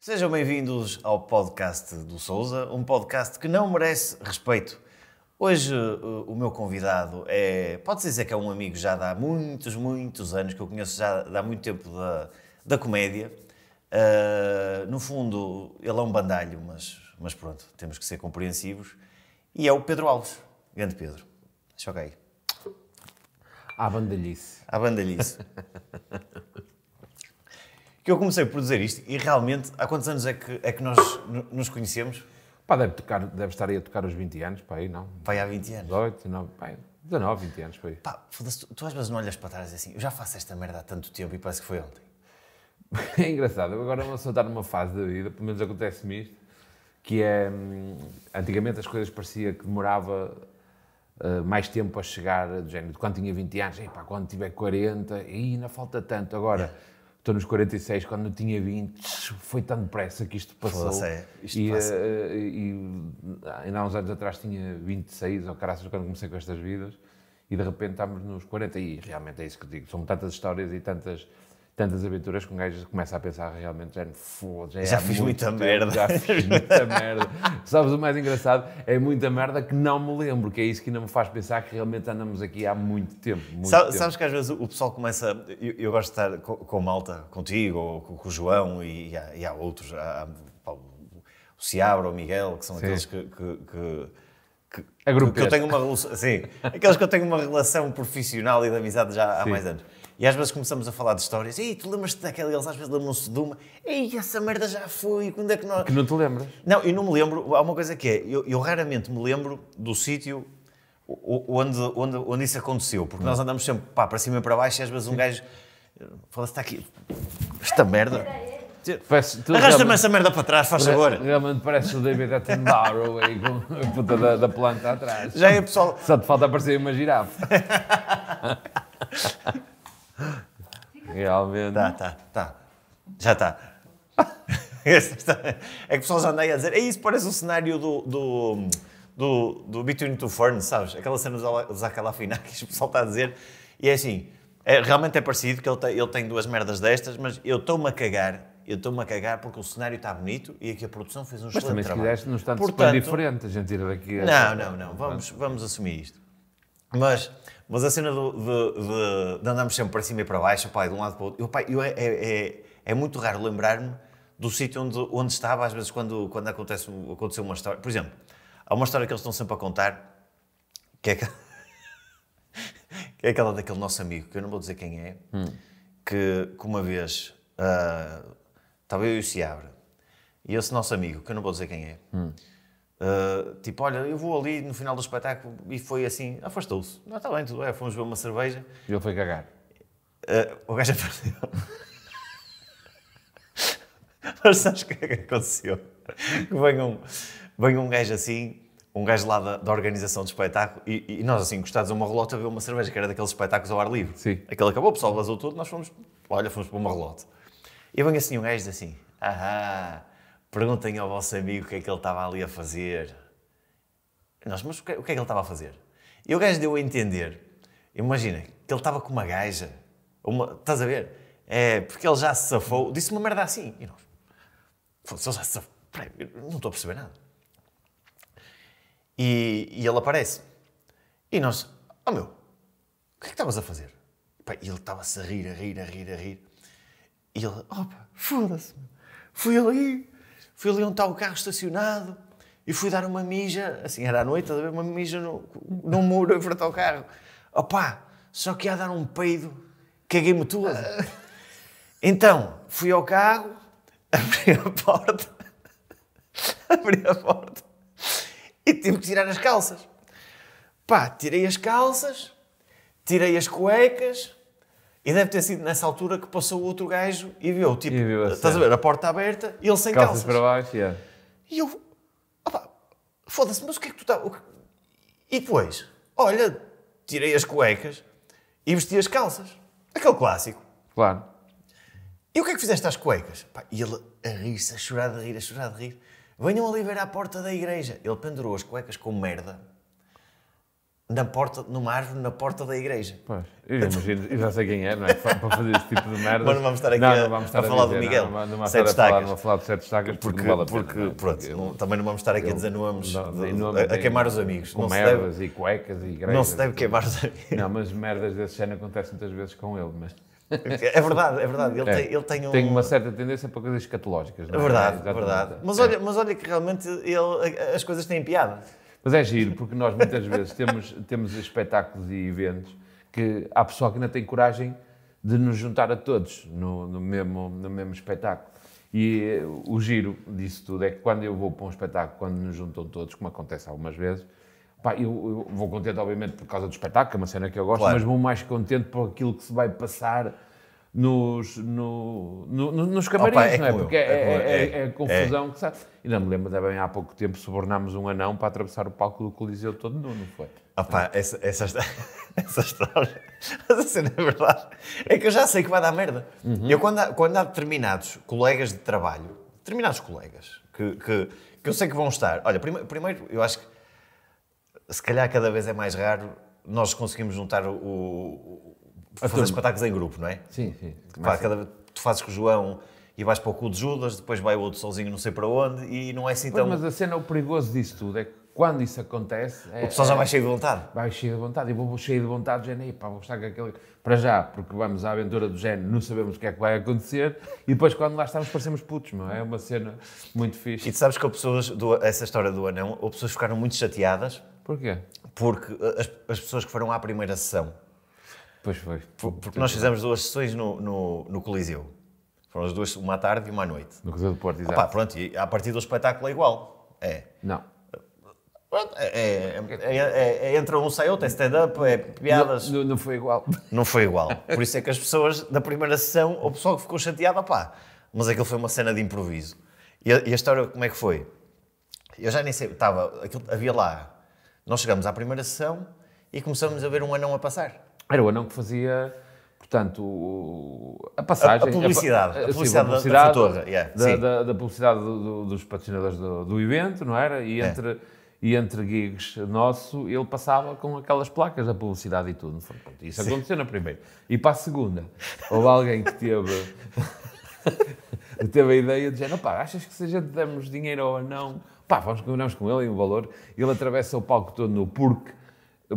Sejam bem-vindos ao podcast do Souza, um podcast que não merece respeito. Hoje eh, o meu convidado é, pode dizer que é um amigo já há muitos, muitos anos, que eu conheço já há muito tempo da, da comédia. Uh, no fundo, ele é um bandalho, mas, mas pronto, temos que ser compreensivos. E é o Pedro Alves. Grande Pedro. Deixa eu cair. À bandalhice. À bandalhice. que eu comecei por dizer isto e realmente há quantos anos é que, é que nós nos conhecemos? Pá, deve, tocar, deve estar aí a tocar os 20 anos, pá, aí não. Vai há 20 anos. 18, 19, pá, 19, 20 anos, foi. Pá, foda-se, tu, tu às vezes não olhas para trás assim, eu já faço esta merda há tanto tempo e parece que foi ontem. É engraçado, agora vamos pessoa numa fase da vida, pelo menos acontece-me isto, que é. Hum, antigamente as coisas parecia que demorava eh, mais tempo a chegar, do género de quando tinha 20 anos, epá, quando tiver 40, e ainda falta tanto. Agora, estou nos 46, quando tinha 20, foi tão depressa que isto passou. É, isto e, passa. Uh, e ainda há uns anos atrás tinha 26, ou caraças, quando comecei com estas vidas, e de repente estamos nos 40, e realmente é isso que digo, são tantas histórias e tantas tantas aventuras que um gajo começa a pensar realmente, já, já, é já fiz muita tempo, merda. Já fiz muita merda. Sabes o mais engraçado? É muita merda que não me lembro, que é isso que ainda me faz pensar que realmente andamos aqui há muito tempo. Muito tempo. Sabes que às vezes o pessoal começa. Eu, eu gosto de estar com, com malta, contigo, ou com, com o João e, e, há, e há, outros, há, há, o Seabra, o Miguel, que são Sim. aqueles que, que, que que, que, eu tenho uma sim, aqueles que eu tenho uma relação profissional e de amizade já há sim. mais anos. E às vezes começamos a falar de histórias. Ei, tu lembras-te daquela? Eles às vezes lembram-se de uma. Ei, essa merda já foi. Quando é que nós. Que não te lembras? Não, eu não me lembro. Há uma coisa que é. Eu, eu raramente me lembro do sítio onde, onde, onde isso aconteceu. Porque nós andamos sempre pá, para cima e para baixo e às vezes um gajo. Fala-se, está aqui. Esta merda. Arrasta-me essa merda para trás, faz favor. Realmente parece o David Attenborough aí com a puta da, da planta atrás. Já é pessoal. Só te falta aparecer uma girafa. Realmente. Tá, tá, tá. Já está. Tá. é que o pessoal já aí a dizer, é isso, parece o um cenário do, do, do, do Between Two Ferns, sabes? Aquela cena do Zac que o pessoal está a dizer, e é assim, é, realmente é parecido, que ele tem, ele tem duas merdas destas, mas eu estou-me a cagar, eu estou-me a cagar porque o cenário está bonito e aqui a produção fez um mas excelente trabalho. Mas também se quiseres, não está diferente, a gente ir daqui... A... Não, não, não, vamos, vamos assumir isto. Mas... Mas a cena do, de, de, de andarmos sempre para cima e para baixo, pá, de um lado para o outro. Eu, pá, eu, é, é, é, é muito raro lembrar-me do sítio onde, onde estava, às vezes, quando, quando acontece, aconteceu uma história. Por exemplo, há uma história que eles estão sempre a contar, que é, que... que é aquela daquele nosso amigo, que eu não vou dizer quem é, hum. que, que, uma vez uh, estava eu e o Seabra, e esse nosso amigo, que eu não vou dizer quem é, hum. Ah, tipo, olha, eu vou ali no final do espetáculo e foi assim, afastou-se. Não, está bem, tudo bem, fomos ver uma cerveja. E ele foi cagar. Uh, o gajo apareceu. Mas sabes o que é que aconteceu? Que vem um, vem um gajo assim, um gajo lá da, da organização do espetáculo, e, e nós assim, encostados a uma relota, a ver uma cerveja, que era daqueles espetáculos ao ar livre. Sim. Aquele acabou, o pessoal vazou tudo, nós fomos, olha, fomos para uma relota. E vem assim um gajo assim, ahá, Perguntem ao vosso amigo o que é que ele estava ali a fazer. Nós, mas é, o que, é que ele estava a fazer? E o gajo deu a entender, imagina, que ele estava com uma gaja. Uma, estás a ver? É, porque ele já se safou. Disse uma merda assim. E nós, se ele já se safou. Peraí, não estou a perceber nada. E, e ele aparece. E nós, oh meu, o que é que estavas a fazer? E ele estava-se a rir, a rir, a rir, a rir. E ele, opa, foda-se, fui ali, fui ali onde está o carro estacionado e fui dar uma mija, assim, era à noite, uma mija no, no muro em frente ao carro. opa só que ia dar um peido, caguei-me tudo. Então, fui ao carro, abri a porta, abri a porta e tive que tirar as calças. Pá, tirei as calças, tirei as cuecas, e deve ter sido nessa altura que passou o outro gajo e viu, tipo, e viu estás a ver, a porta aberta e ele sem calças. calças. para baixo, yeah. E eu, opá, foda-se, mas o que é que tu está... Que... E depois, olha, tirei as cuecas e vesti as calças. Aquele clássico. Claro. E o que é que fizeste às cuecas? Pá, e ele a rir-se, a chorar de rir, a chorar de rir. Venham ali ver à porta da igreja. Ele pendurou as cuecas com merda na porta, numa árvore na porta da igreja. Pois, eu imagino, já sei quem é, não é? Para fazer esse tipo de merda. Mas não vamos estar aqui não, a, não vamos estar a, a falar a dizer, do Miguel. Não, não, não vamos estar a falar, não falar de sete estacas porque, porque, porque, é? pronto, eu, também não vamos estar aqui eu, a dizer nomes, não, a, queimar os amigos. Com não merdas deve, e cuecas e igrejas. Não se deve queimar os amigos. Não, mas merdas desse género acontecem muitas vezes com ele, mas... É verdade, é verdade. Ele, é, tem, ele tem, um... tem uma certa tendência para coisas escatológicas. Não é verdade, é? verdade. Mas é. olha, mas olha que realmente ele, as coisas têm piada. Mas é giro, porque nós muitas vezes temos, temos espetáculos e eventos que há pessoal que ainda tem coragem de nos juntar a todos no, no mesmo, no mesmo espetáculo. E eh, o giro disso tudo é que quando eu vou para um espetáculo, quando nos juntam todos, como acontece algumas vezes, pá, eu, eu, vou contente, obviamente, por causa do espetáculo, que é uma cena que eu gosto, claro. mas vou mais contente por aquilo que se vai passar nos, no, no, nos camarins, Opa, é não é? Porque é, é, é confusão que sabe. E não me lembro, ainda bem, há pouco tempo subornámos um anão para atravessar o palco do Coliseu todo nu, não foi? Opa, essa, essa, essa história. Mas assim, na verdade, é que eu já sei que vai dar merda. Uhum. Eu, quando há, quando há determinados colegas de trabalho, determinados colegas, que, que, que eu sei que vão estar. Olha, prime, primeiro, eu acho que se calhar cada vez é mais raro nós conseguimos juntar o a fazer espetáculos em grupo, não é? Sim, sim. Pá, cada, tu fazes com o João e vais para o cu de Judas, depois vai o outro sozinho não sei para onde e não é assim tão... mas a cena, o perigoso disso tudo é que quando isso acontece... É, o pessoal já é- vai cheio de vontade. Vai cheio de vontade. E vou cheio de vontade, já nem, pá, vou estar com aquele... Para já, porque vamos à aventura do género, não sabemos o que é que vai acontecer e depois quando lá estamos parecemos putos, não é? É uma cena muito fixe. E tu sabes que houve pessoas, do, essa história do anão, as pessoas ficaram muito chateadas. Porquê? Porque eh, as, as pessoas que foram à primeira sessão Pois foi. Porque nós fizemos duas sessões no, no, no Coliseu. Foram as duas, uma à tarde e uma à noite. No Coliseu do Porto, exato. Opa, pronto, e a partir do espetáculo é igual. É. Não. É, é, é, é, é entre um sai outro, é stand-up, é piadas. Não, não, foi igual. Não foi igual. Por isso é que as pessoas da primeira sessão, o pessoal que ficou chateado, pá, mas aquilo foi uma cena de improviso. E a, e a história, como é que foi? Eu já nem sei, estava, aquilo, havia lá. Nós chegamos à primeira sessão e começamos a ver um anão a passar. Era o anão que fazia, portanto, a passagem. A, a publicidade. A, a, a publicidade, sim, da, publicidade da, yeah, da, da, da, publicidade do, dos patrocinadores do, do, evento, não era? E é. entre. É e entre gigs nosso ele passava com aquelas placas da publicidade e tudo. Isso aconteceu na primeira. E para a segunda, houve alguém que teve, teve a ideia de dizer, não pá, achas que se a gente demos dinheiro ou não, pá, vamos combinarmos com ele e um valor. Ele atravessa o palco todo no porque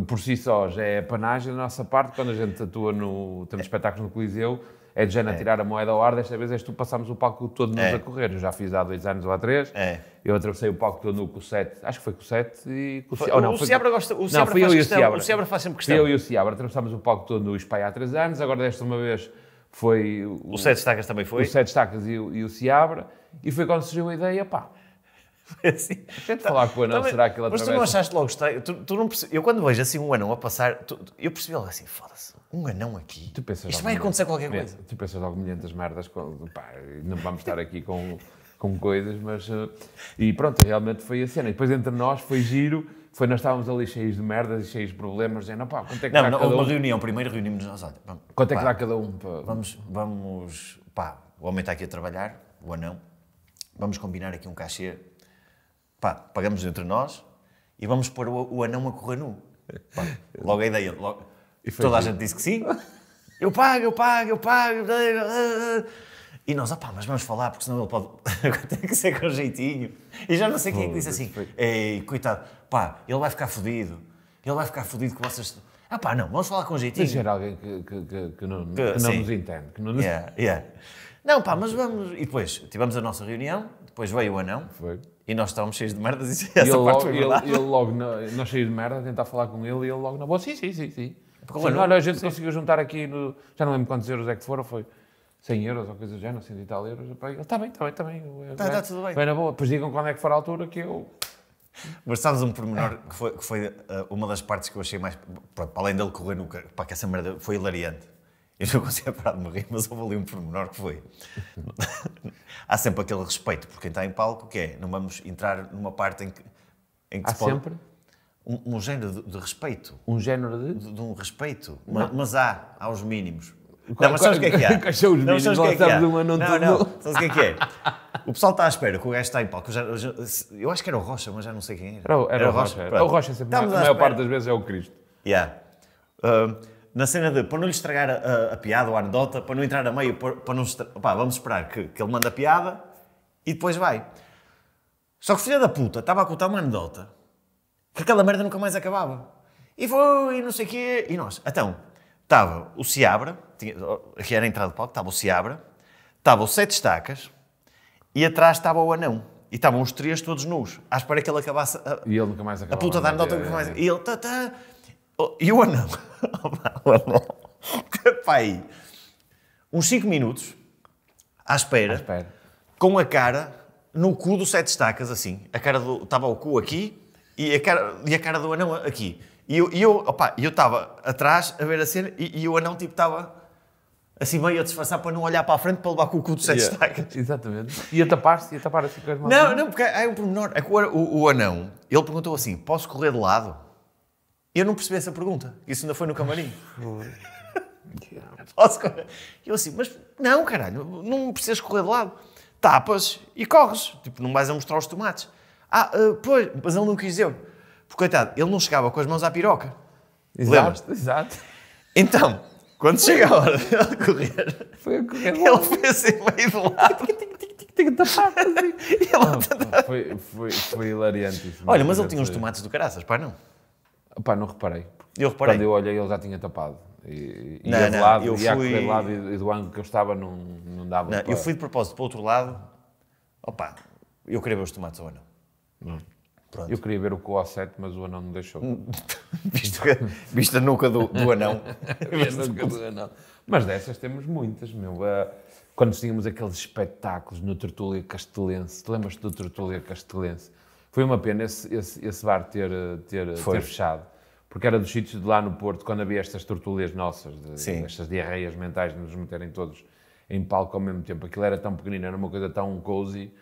por si só já é panagem da nossa parte, quando a gente atua no. temos espetáculos no Coliseu, é de Jana é. tirar a moeda ao ar, desta vez és tu passámos o palco todo nos é. a correr. Eu já fiz há dois anos ou há três. É. Eu atravessei o palco todo no Cossete, acho que foi Cossete e Cossete. Foi, não, o foi, Seabra gosta. O Seabra não, fui eu e o Seabra. O Seabra faz sempre questão. eu e o Seabra. Atravessámos o palco todo no Espai há três anos, agora desta uma vez foi. O, o Sete Estacas também foi? O Sete Estacas e, e o Seabra. E foi quando surgiu a ideia, pá, assim. Tenta falar com o anão, será que ele atravessa? Mas tu não achaste logo estranho? Tu, tu não perce... Eu quando vejo assim um anão a passar, tu, eu percebi logo assim, foda-se, um anão aqui? Tu pensas Isto vai acontecer qualquer coisa. Tu pensas logo milhentas merdas, pá, não vamos estar aqui com, com coisas, mas... Eh, e pronto, realmente foi a cena. E depois entre nós foi giro, foi nós estávamos ali cheios de merdas e cheios de problemas, dizendo, pá, quanto é que não, dá não, cada um? uma reunião, primeiro reunimos nós, olha, vamos, Quanto é que dá cada um? Pá? Vamos, vamos, pá, o homem está aqui a trabalhar, o anão, vamos combinar aqui um cachê pá, pagamos entre nós e vamos pôr o, o anão a correr nu. Pá, logo a ideia. Logo... Toda a gente disse que sim. Eu pago, eu pago, eu pago. E nós, ah pá, mas vamos falar, porque senão ele pode. Tem que ser com jeitinho. E já não sei quem é que disse assim: Ei, coitado, pá, ele vai ficar fodido. Ele vai ficar fodido com vocês. Ah pá, não, vamos falar com jeitinho. Mas era alguém que, que, que, que não, que, não nos entende. Que não, nos... Yeah, yeah. não pá, mas vamos. E depois tivemos a nossa reunião, depois veio o anão. Foi. E nós estávamos cheios de merdas é e essa ele, parte foi Ele, ele logo, nós cheios de merda, tentar falar com ele e ele logo na boa, sim, sim, sim, sim. É porque, sim olha, a gente sim. conseguiu juntar aqui, no, já não lembro quantos euros é que foram, foi 100 euros ou coisa do género, 100 e tal euros. Ele, está bem, está bem, está bem. Está tá tudo bem. Vai na boa, depois digam quando é que for a altura que eu... Mas sabes um pormenor que foi, que foi uh, uma das partes que eu achei mais... Pronto, além dele correr no... para que essa merda foi hilariante eu não consigo parar de me rir, mas houve ali um pormenor que foi. Há sempre aquele respeito por quem está em palco, que é, não vamos entrar numa parte em que, em que Há se pode... sempre? Um, um género de, de, respeito. Um género de? De, de um respeito. Mas, mas, há, há os mínimos. Qual, não, mas sabes o que é que há? sabes o que é que há? Uma, não, não, não, sabes o que é que é? O pessoal está à espera que o gajo está em palco. Eu, já, eu acho que era o Rocha, mas já não sei quem era. Era, era, era o Rocha. Rocha. O Rocha sempre, Estamos a maior parte das vezes é o Cristo. Yeah. Uh, na cena de para não lhe estragar a, a piada ou a anedota, para não entrar a meio, para, para não. Opá, vamos esperar que, que, ele manda a piada e depois vai. Só que filha da puta estava a contar uma anedota que aquela merda nunca mais acabava. E foi, e não sei o quê. E nós. Então, estava o Seabra, aqui era a entrada do palco, estava o Seabra, estava o Sete Estacas e atrás estava o Anão. E estavam os três todos nus, à espera que ele acabasse a, e ele nunca mais acabava, a puta da anedota. É, é, é. E é. ele, tá, tá, Oh, eu anão não? Epá aí. Uns 5 minutos à espera, à espera, com a cara no cu do sete estacas, assim. A cara do. Estava o cu aqui e a cara, e a cara do anão aqui. E eu, e eu, opa, eu estava atrás a ver a cena e, e o anão tipo estava assim meio a disfarçar para não olhar para a frente para levar com o cu de sete yeah. estacas. Exatamente. E a tapar-se, e a tapar assim com as mãos. Não, não, é? porque é um pormenor. É o, o, anão, ele perguntou assim, posso correr de lado? Eu não percebi essa pergunta. Isso ainda foi no camarim. Posso correr? Eu assim, mas não, caralho, não precisas correr de lado. Tapas e corres. Tipo, não vais a mostrar os tomates. Ah, uh, pois, mas ele não quis eu. Porque, coitado, ele não chegava com as mãos à piroca. Exato, exato. Então, quando chega a hora dele correr, foi a correr ele fez assim meio de lado. que tapar. Foi hilariante isso. Olha, mas ele tinha uns tomates do caraças, pá, não? Pá, não reparei. Eu reparei. Quando eu olhei, ele já tinha tapado. E, e não, lado, eu e fui... do lado e do ângulo que eu estava não, não dava não, para... Eu fui de propósito para o outro lado, opa, eu queria ver os tomates ou não. pronto Eu queria ver o CO7, mas o anão não deixou. visto, visto a nuca do, do anão. visto a nuca do anão. Mas dessas temos muitas, meu. Ah, quando tínhamos aqueles espetáculos no Tertúlia Castelense, lembras-te do Tertúlia Castelense? Foi uma pena esse, esse, esse bar ter, ter, ter, fechado. Porque era dos sítios de lá no Porto, quando havia estas tortulhas nossas, de, estas diarreias mentais de nos meterem todos em palco ao mesmo tempo. Aquilo era tão pequenino, era uma coisa tão cozy,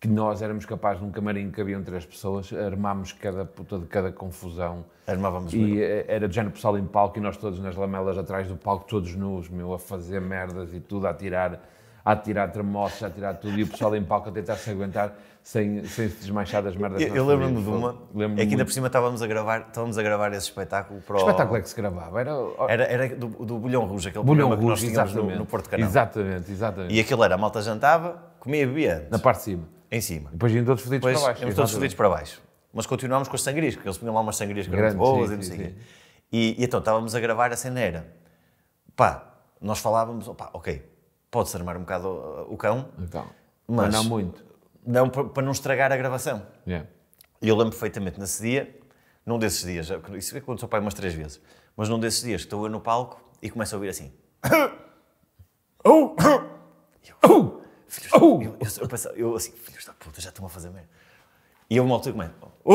que nós éramos capazes, num camarim que haviam três pessoas, armámos cada puta de cada confusão. Armávamos E é, era de género pessoal em palco e nós todos nas lamelas atrás do palco, todos nus, meu, a fazer merdas e tudo, a tirar a tirar termossos, a tirar tudo, e o pessoal em palco a tentar se aguentar sem, sem se desmanchar das merdas. Eu, eu lembro-me de uma, lembro é que ainda por cima estávamos a gravar, estávamos a gravar esse espetáculo para o... espetáculo é que se gravava? Era, era, era do, do Bulhão Rouge, aquele Bulhão programa Rouge, que nós tínhamos no, no, Porto Canal. Exatamente, exatamente. E aquilo era, a malta jantava, comia e bebia antes. Na parte de cima. Em cima. E depois iam todos fodidos para baixo. Iam todos fodidos para baixo. Mas continuámos com as sangrias, porque eles punham lá umas sangrias grandes boas sim, e não sei o E então estávamos a gravar a cena era, pá, nós falávamos, pá, ok, Pode-se armar um bocado uh, o cão. Então, mas, mas não muito. Não, para não estragar a gravação. Yeah. E eu lembro perfeitamente nesse dia, num desses dias, isso aconteceu pai umas três vezes, mas num desses dias que estou eu no palco e começo a ouvir assim. Oh! Oh! Filhos da, oh! eu, eu, eu, eu assim, filhos da puta, já estão a fazer merda. E eu me altura começo, uh!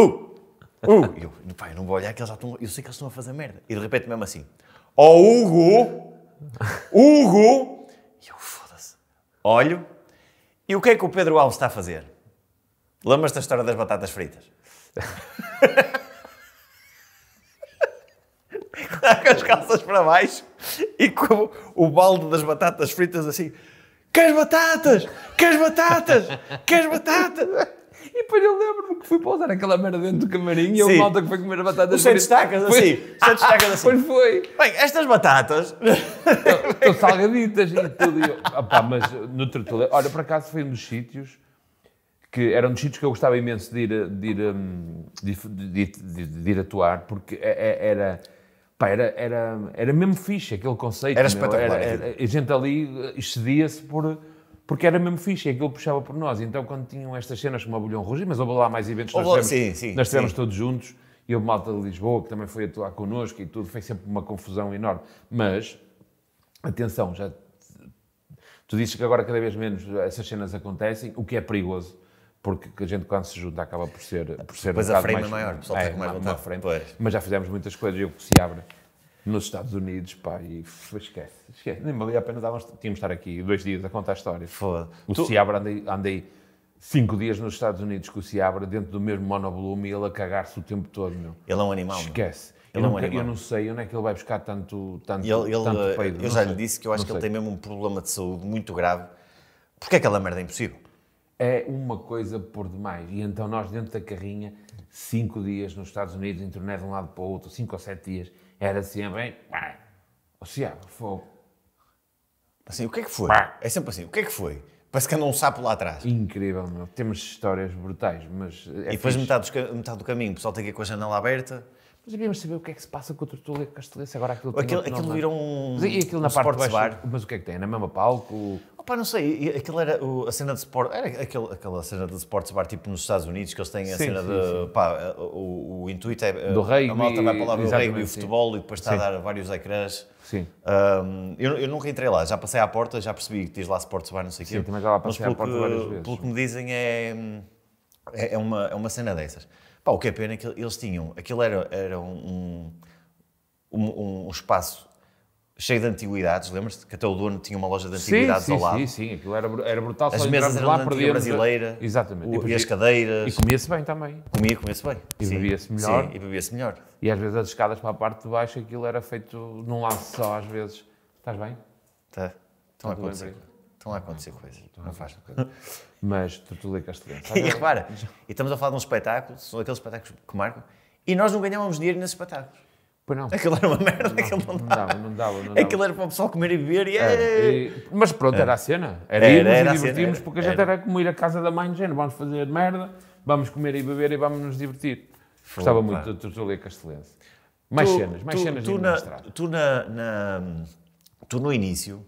Uh! E eu, pai, eu não vou olhar que eles já estão, eu sei que eles estão a fazer merda. E de repente mesmo assim, ó oh, Hugo! Hugo! olho. E o que é que o Pedro Alves está a fazer? Lamas da história das batatas fritas. com as calças para baixo e com o balde das batatas fritas assim. Queres batatas? Queres batatas? Queres batatas? E depois eu lembro-me que fui pousar aquela merda dentro do camarim e eu malta que foi comer batatas. Os fritas. foi assim. Foi... assim. Pois foi. Bem, estas batatas. Estão salgaditas e tudo. E eu... Opa, mas no Tertulé... Olha, por acaso foi um dos sítios que eram dos sítios que eu gostava imenso de ir, de ir, hum, de, de, de ir atuar, porque é, é, era, pá, era, era, era mesmo fixe aquele conceito. Era espetacular. Era, era, a gente ali eh, excedia-se por porque era mesmo fixe, aquilo é puxava por nós. Então, quando tinham estas cenas como o Bolhão Rugi, mas houve lá mais eventos, nós, tivemos, sim, sim, nós estivemos todos juntos, e houve malta de Lisboa que também foi atuar connosco e tudo, foi sempre uma confusão enorme. Mas, atenção, já tu dizes que agora cada vez menos essas cenas acontecem, o que é perigoso, porque a gente quando se junta acaba por ser por ser Pois um a frame é mais, é maior, o pessoal é, fica mais uma, frente. Pois. Mas já fizemos muitas coisas, e eu que se abre nos Estados Unidos, pá, e esquece, esquece. Nem valia a pena darmos, tínhamos estar aqui dois dias a contar a história. O tu... Seabra andei, andei cinco dias nos Estados Unidos com o Seabra dentro do mesmo monoblume e ele a cagar-se o tempo todo, meu. Ele é um animal. Esquece. Ele não é um nunca, animal. eu não sei onde é que ele vai buscar tanto, tanto, ele, ele, tanto eh, peido. Eu já sei. lhe disse que eu acho não que sei. ele tem mesmo um problema de saúde muito grave. Porque é aquela merda é impossível. É uma coisa por demais. E então nós dentro da carrinha, cinco dias nos Estados Unidos, internet de um lado para o outro, cinco ou sete dias era sempre. Ô, Ciaba, fogo. Assim, o que é que foi? É sempre assim, o que é que foi? Parece que anda um sapo lá atrás. Incrível, meu. Temos histórias brutais, mas. É e depois metade, dos, metade, do caminho, o pessoal tem que ir com a janela aberta. Mas devíamos saber o que é que se passa com o tortulho e Castelhense. Agora aquilo tem Aquilo, aquilo é? virou um. Mas, e aquilo um na parte de baixo. Bar. Mas o que é que tem? É na mesma palco? Opa, não sei, aquilo era o, a cena de sport, era aquele, aquela cena de sports bar tipo nos Estados Unidos que eles têm a sim, cena sim, de, sim. pá, o, o, intuito é do eh, rugby, a malta vai para lá ver o rugby e o futebol e depois está a dar vários ecrãs. Sim. Um, eu, eu, nunca entrei lá, já passei à porta, já percebi que tens lá sports bar, não sei o quê. Sim, também já lá passei à porta que, várias vezes. Pelo que me dizem é, é, é, uma, é uma cena dessas. Pá, o que é pena é que eles tinham, aquilo era, era um, um, um espaço cheio de antiguidades, lembras-te? Que até o dono tinha uma loja de antiguidades sim, sim, ao lado. Sim, sim, aquilo era, era brutal. As mesas eram lá da brasileira. A... Exatamente. O, e, depois, as cadeiras. E comia-se bem também. Comia, comia-se bem. E bebia-se melhor. Sim, e bebia-se melhor. E às vezes as escadas para a parte de baixo, aquilo era feito num laço só, às vezes. Estás bem? Tá. Estão a acontecer. Estão a acontecer coisas. Então não faz coisa. Mas tu, tu ligaste E repara, e estamos a falar de um espetáculo, são aqueles espetáculos que marcam, e nós não ganhávamos dinheiro nesses espetáculos. Pois não. Aquilo era uma merda, não, aquilo não, não dava. Não dava, não dava. Aquilo era para o pessoal comer e beber e... É. e... Mas pronto, era a cena. Era, era, irmos era e divertirmos, porque a gente era. como ir à casa da mãe, género. vamos fazer merda, vamos comer e beber e vamos nos divertir. Foi, Gostava muito de Tertulia Castelense. Mais tu, cenas, mais tu, cenas tu, de na, tu, na, na, tu no início,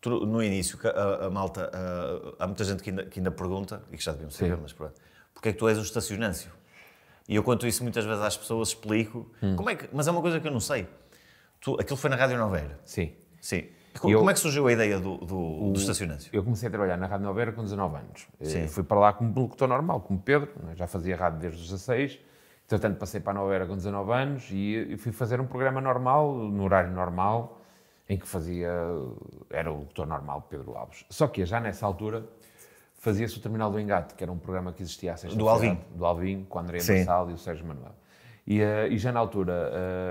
tu, no início, a, a malta, a, há muita gente que ainda, que ainda pergunta, e que já deviam saber, Sim. mas pronto, porque é que tu és um estacionâncio? E eu conto isso muitas vezes às pessoas, explico. Hum. Como é que, mas é uma coisa que eu não sei. Tu, aquilo foi na Rádio Noveira. Sim. Sim. Como, eu, como é que surgiu a ideia do, do, o, do estacionante? Eu comecei a trabalhar na Rádio Noveira com 19 anos. Eh, Sim. Fui para lá como locutor normal, como Pedro. Né, já fazia rádio desde os 16. tanto passei para a Noveira com 19 anos e fui fazer um programa normal, no horário normal, em que fazia... Era o locutor normal, Pedro Alves. Só que já nessa altura fazia-se o Terminal do Engate, que era um programa que existia há seis Do Alvin. Do Alvin, com o André Massal e o Sérgio Manuel. E, uh, e, já na altura,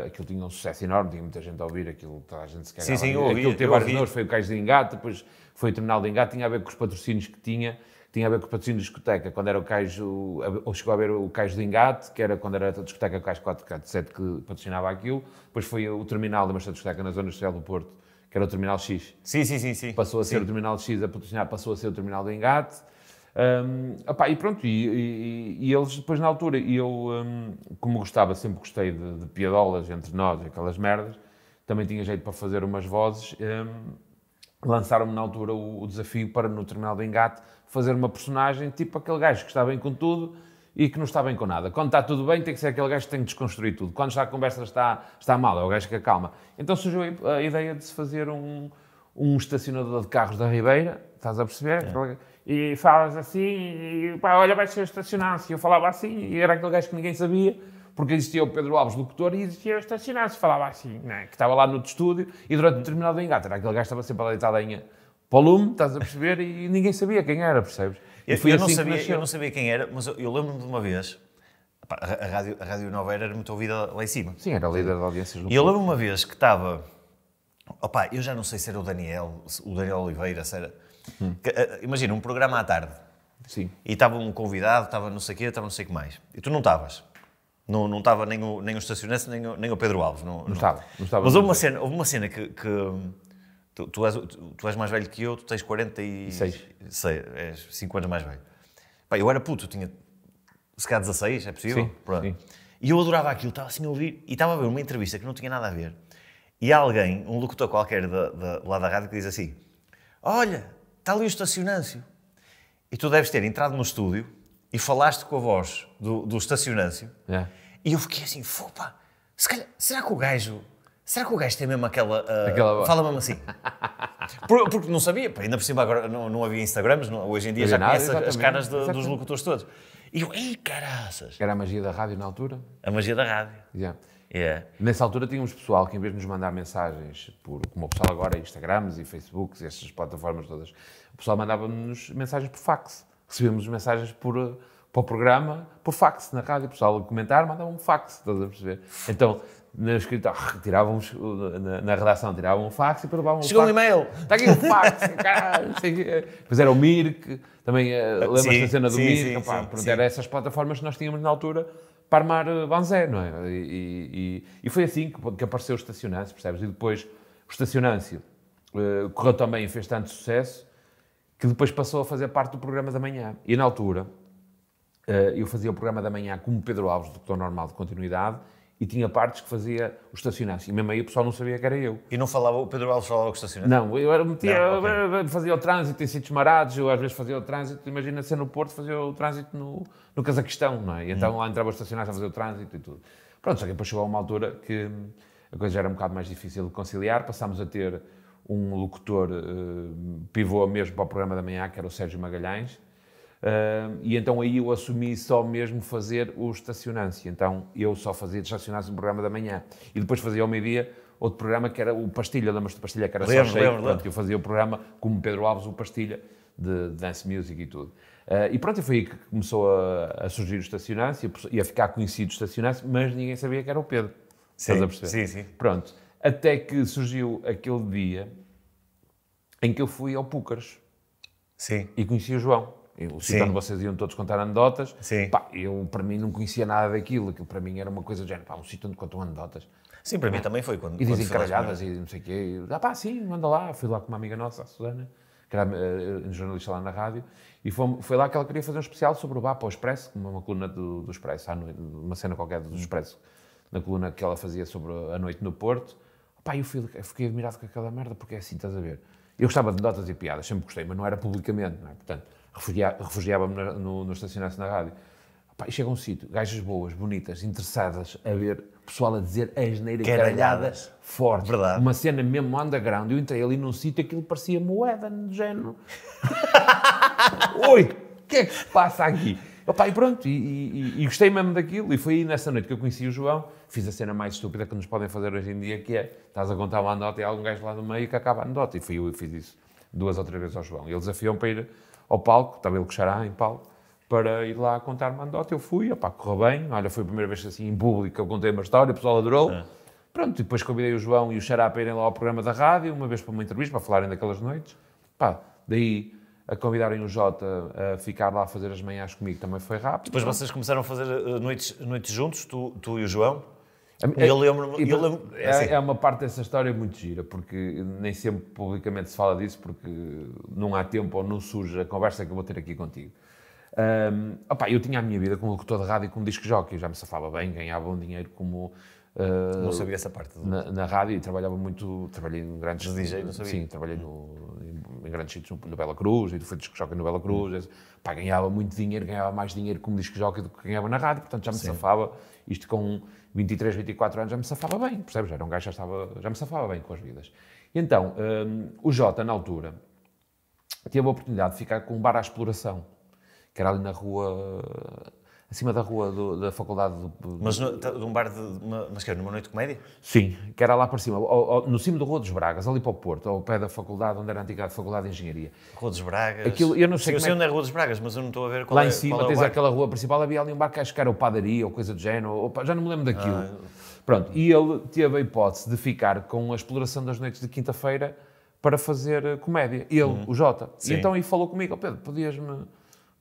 uh, aquilo tinha um sucesso enorme, tinha muita gente a ouvir, aquilo toda a gente se cagava. Sim, sim, ouvi, Aquilo teve vários nomes, foi o Cais de Engate, depois foi o Terminal de Engate, tinha a ver com os patrocínios que tinha, tinha a ver com o patrocínios de discoteca, quando era o Cais, ou chegou a ver o Cais de Engate, que era quando era a discoteca o Cais 447 que patrocinava aquilo, depois foi o Terminal de uma Discoteca na Zona Industrial do Porto, que era o Terminal X. Sim, sim, sim. sim. Passou a ser sim. o Terminal X, a patrocinar passou a ser o Terminal do Engate. Um, e pronto, e, e, e, eles depois na altura, e eu, um, como gostava, sempre gostei de, de, piadolas entre nós, aquelas merdas, também tinha jeito para fazer umas vozes, um, lançaram-me na altura o, o, desafio para, no Terminal do Engate, fazer uma personagem tipo aquele gajo que estava em com tudo, e que não está bem com nada. Quando está tudo bem, tem que ser aquele gajo que tem que desconstruir tudo. Quando está a conversa está, está mal, é o gajo que acalma. Então surgiu a ideia de se fazer um, um estacionador de carros da Ribeira, estás a perceber? É. E falas assim, e pá, olha, vai ser estacionar-se. Eu falava assim, e era aquele gajo que ninguém sabia, porque existia o Pedro Alves, locutor, e existia o estacionar-se. Falava assim, né? que estava lá no estúdio, e durante um determinado engate, era aquele gajo que estava sempre a em para o lume, estás a perceber, e ninguém sabia quem era, percebes? Eu, eu, assim não sabia, eu, não sabia, quem era, mas eu, eu lembro-me de uma vez. a, rádio, a Rádio Nova era muito ouvida lá em cima. Sim, era líder de audiências no E eu lembro-me uma vez que estava. Opa, eu já não sei se era o Daniel, o Daniel Oliveira, se era. Hum. Eh, imagina, um programa à tarde. Sim. E estava um convidado, estava não sei o quê, estava não sei o que mais. E tu não estavas. Não, não estava nem o, nem o Estacionense, nem o, nem o Pedro Alves. Não, não, não estava. Não estava Mas houve uma, cena, houve uma cena que, que Tu, tu, és, tu és, mais velho que eu, tu tens 46. E... és 5 anos mais velho. Pá, eu era puto, tinha se calhar 16, é possível? Sim, Pronto. Sim. E eu adorava aquilo, estava assim a ouvir, e estava a ver uma entrevista que não tinha nada a ver. E há alguém, um locutor qualquer do lado lá da rádio, que diz assim: Olha, está ali o estacionâncio. E tu deves ter entrado no estúdio e falaste com a voz do, do estacionâncio. É. E eu fiquei assim: Fopa, se será que o gajo Será que o gajo tem mesmo aquela. Uh, aquela fala mesmo assim. Por, porque não sabia, pá, ainda por cima agora não, não havia Instagrams, não, hoje em dia já nada, conhece as caras dos locutores todos. E eu, ei, caraças! Era a magia da rádio na altura? A magia da rádio. Yeah. Yeah. Nessa altura tínhamos pessoal que, em vez de nos mandar mensagens, por, como o pessoal agora, Instagrams e Facebooks e estas plataformas todas, o pessoal mandava-nos mensagens por fax. Recebíamos mensagens por ah, para o programa por fax na rádio. O pessoal a comentar mandava um fax, estás a perceber? Então, na escrita, ah, tirávamos, na, na, redação, tiravam um fax e depois levavam Chegou um e-mail, está aqui o um fax, pois Depois era o Mirk, também uh, eh, ah, lembras da cena do sim, Mirk, sim, pá, sim, pronto, sim. era essas plataformas que nós tínhamos na altura para armar eh, Banzé, não é? E, e, e foi assim que, que apareceu o Estacionâncio, percebes? E depois o Estacionâncio uh, correu também e fez tanto sucesso que depois passou a fazer parte do programa da manhã. E na altura, uh, eu fazia o programa da manhã como Pedro Alves, do normal de continuidade, e tinha partes que fazia o estacionários E mesmo aí o pessoal não sabia que era eu. E não falava, o Pedro Alves falava os estacionários Não, eu era, metia, não, okay. fazia o trânsito em sítios marados, eu às vezes fazia o trânsito, imagina ser no Porto, fazia o trânsito no, no Cazaquistão, não é? E então hum. lá entrava o estacionários a fazer o trânsito e tudo. Pronto, só que depois chegou a uma altura que a coisa já era um bocado mais difícil de conciliar, passámos a ter um locutor uh, pivô mesmo para o programa da manhã, que era o Sérgio Magalhães, Uh, e então aí eu assumi só mesmo fazer o estacionância. Então eu só fazia de estacionância no programa da manhã. E depois fazia ao meio-dia outro programa que era o Pastilha, da de Pastilha, que era lembro, só cheio. Lembro, eu fazia o programa como Pedro Alves, o Pastilha, de dance music e tudo. Uh, e pronto, foi aí que começou a, a surgir o estacionância e a ficar conhecido o estacionância, mas ninguém sabia que era o Pedro. Sim, estás a perceber? Sim, sim. Pronto. Até que surgiu aquele dia em que eu fui ao Púcares. Sim. E conheci o João o sítio onde vocês iam todos contar anedotas. Sim. Pá, eu, para mim, não conhecia nada daquilo. Aquilo para mim era uma coisa do género, pá, um sítio onde contam anedotas. Sim, para mim também foi. quando E quando dizem caralhadas e não sei o quê. E, ah pá, sim, manda lá. Fui lá com uma amiga nossa, a Susana, que era uh, jornalista lá na rádio, e foi, foi, lá que ela queria fazer um especial sobre o Bapa Express, o uma coluna do, do Expresso, noite, uma cena qualquer do Expresso, na coluna que ela fazia sobre a noite no Porto. Pá, eu, fui, eu fiquei admirado com aquela merda, porque é assim, estás a ver. Eu gostava de notas e piadas, sempre gostei, mas não era publicamente, não é? Portanto, refugiava-me no, no estacionamento na rádio. Pá, e chega um sítio, gajas boas, bonitas, interessadas a ver pessoal a dizer asneira caralhadas forte. Verdade. Uma cena mesmo underground. Eu entrei ali num sítio, aquilo parecia moeda, de género. Oi, o que é que se passa aqui? Opa, e pronto, e, e, e, gostei mesmo daquilo. E foi aí nessa noite que eu conheci o João, fiz a cena mais estúpida que nos podem fazer hoje em dia, que é, estás a contar uma anedota e há algum gajo lá no meio que acaba a anedota. E fui eu que fiz isso duas ou três vezes ao João. E ele desafiou-me para ir ao palco, estava ele que xará em palco, para ir lá contar uma Eu fui, opá, correu bem. Olha, foi a primeira vez assim em público que eu contei uma história, o pessoal adorou. É. Pronto, depois convidei o João e o Xará para irem lá ao programa da rádio, uma vez para uma entrevista, para falarem daquelas noites. Pá, daí a convidarem o Jota a ficar lá a fazer as manhãs comigo também foi rápido. Depois vocês começaram a fazer eh, noites, noites juntos, tu, tu e o João? Eu lembro, lembro é, assim. é, uma parte dessa história muito gira, porque nem sempre publicamente se fala disso, porque não há tempo ou não surge a conversa que eu vou ter aqui contigo. Um, opa, eu tinha a minha vida como locutor de rádio e como disco jockey, eu já me safava bem, ganhava um dinheiro como... Uh, não sabia essa parte. Na, na, rádio e trabalhava muito, trabalhei em grandes... De DJ, não sabia? Sim, trabalhei no, em, em grandes sítios, no Bela Cruz, e fui disco jockey no Bela Cruz. Hum. ganhava muito dinheiro, ganhava mais dinheiro como disco jockey do que ganhava na rádio, portanto já me Sim. safava, isto com 23, 24 anos já me safava bem, percebes? era um gajo já, estava, já me safava bem com as vidas. E então, um, o Jota, na altura, teve a oportunidade de ficar com um bar à exploração, que era ali na rua acima da rua do, da faculdade do, Mas no, tá, de um bar de. Uma, mas quer numa noite de comédia? Sim, que era lá para cima, ao, ao, no cimo da Rua dos Bragas, ali para o Porto, ao pé da faculdade, onde era a antiga Faculdade de Engenharia. Rua dos Bragas. Aquilo, eu não sei, Sim, eu sei é... onde é a Rua dos Bragas, mas eu não estou a ver qual lá é Lá em cima é tens aquela rua principal, havia ali um bar que acho que era o padaria ou coisa do género, ou, já não me lembro daquilo. Ah, Pronto, e ele teve a hipótese de ficar com a exploração das noites de quinta-feira para fazer eh, comédia. Ele, uhum. o Jota. Sim. E então ele falou comigo, oh, Pedro, podias-me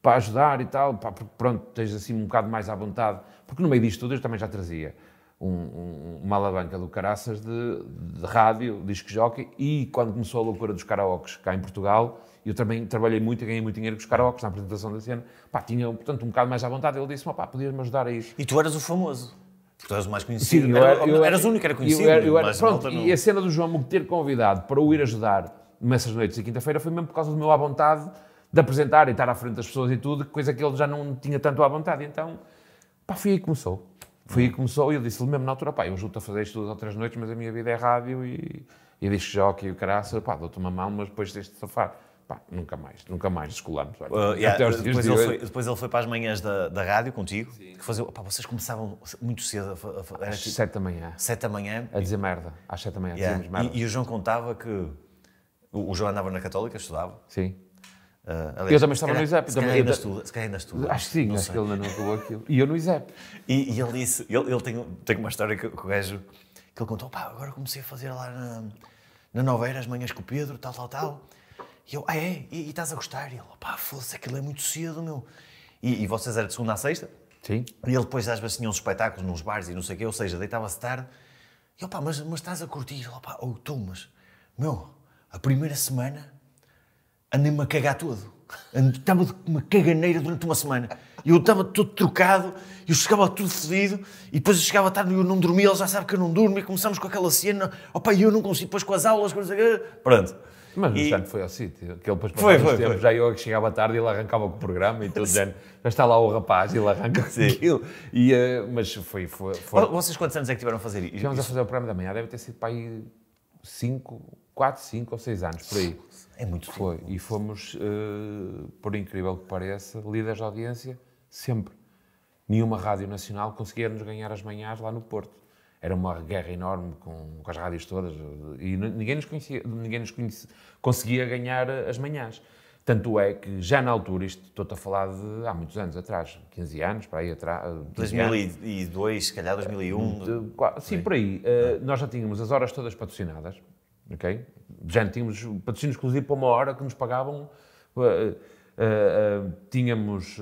para ajudar e tal, pá, pronto, tens assim um bocado mais à vontade, porque no meio disto tudo eu também já trazia um, um, uma alavanca do caraças de, de rádio, disco jockey, e quando começou a loucura dos karaokes cá em Portugal, eu também trabalhei muito e ganhei muito dinheiro com os karaokes na apresentação da cena, pá, tinha, portanto, um bocado mais à vontade, ele disse-me, pá, podias-me ajudar a isto. E tu eras o famoso. Porque tu eras o mais conhecido. Sim, eu era, eu, eras o único que era conhecido. Eu era, eu era, pronto, e a cena do João me ter convidado para o ir ajudar nessas noites e quinta-feira foi mesmo por causa do meu à vontade, de apresentar e estar à frente das pessoas e tudo, coisa que ele já não tinha tanto à vontade. Então, pá, foi aí que começou. Foi aí que começou e eu disse-lhe mesmo na altura, pá, eu junto a fazer isto duas ou três noites, mas a minha vida é rádio e, e disco já aqui o caraça, pá, dou-te uma mão, mas depois deste sofá safar. Pá, nunca mais, nunca mais descolamos. Uh, yeah, depois, de ele foi, depois, ele foi, para as manhãs da, da rádio contigo, Sim. que fazia, pá, vocês começavam muito cedo. A, fazer... às tipo sete da manhã. Sete da manhã. A dizer merda, às sete da manhã, yeah. dizíamos merda. E, e o João contava que, o João andava na Católica, estudava. Sim Uh, aliás, eu também estava calhar, no ISEP. Se, também, se, calhar, se calhar ainda estuda. Acho que sim, acho sei. que ele ainda não acabou aquilo. E eu no ISEP. E, e ele disse, ele, ele tem, tem uma história que, que o gajo, que ele contou, pá, agora comecei a fazer lá na, na Noveira as manhãs com o Pedro, tal, tal, tal. E eu, ah é? E, e estás a gostar? E ele, pá, foda-se, aquilo é muito cedo, meu. E, e vocês eram de segunda a sexta? Sim. E ele depois às vezes tinha uns espetáculos nos bares e não sei o quê, ou seja, deitava-se tarde. E eu, pá, mas, mas estás a curtir? E ele, pá, ou oh, tu, mas, meu, a primeira semana andei-me a cagar todo. Estava de uma caganeira durante uma semana. Eu estava todo trocado, eu chegava tudo fedido, e depois eu chegava tarde e eu não dormia, ele já sabe que eu não durmo, e começámos com aquela cena, opa, eu não consigo, depois com as aulas, com coisas... pronto. Mas o Jânio foi ao sítio, que ele depois foi, foi, tempo, foi. já eu é que chegava tarde, e ele arrancava com o programa e tudo, já está lá o rapaz, ele arranca Sim. aquilo. E, uh, mas foi, foi, foi... Vocês quantos anos é que tiveram a fazer isso? Estivemos a fazer o programa da manhã, deve ter sido para aí 4, 5 ou 6 anos, por aí. É muito Foi. E fomos, uh, por incrível que pareça, líderes de audiência sempre. Nenhuma rádio nacional conseguia nos ganhar as manhãs lá no Porto. Era uma guerra enorme com, com as rádios todas eh, e ninguém nos, conhecia, ninguém nos conhecia, conseguia ganhar eh, as manhãs. Tanto é que já na altura, isto estou-te a falar de há muitos anos atrás, 15 anos, para aí atrás. 2002, se calhar 2001. Sim, por aí. Nós já tínhamos as horas todas patrocinadas, ok? Já tínhamos patrocínio exclusivo para uma hora que nos pagavam, uh, uh, tínhamos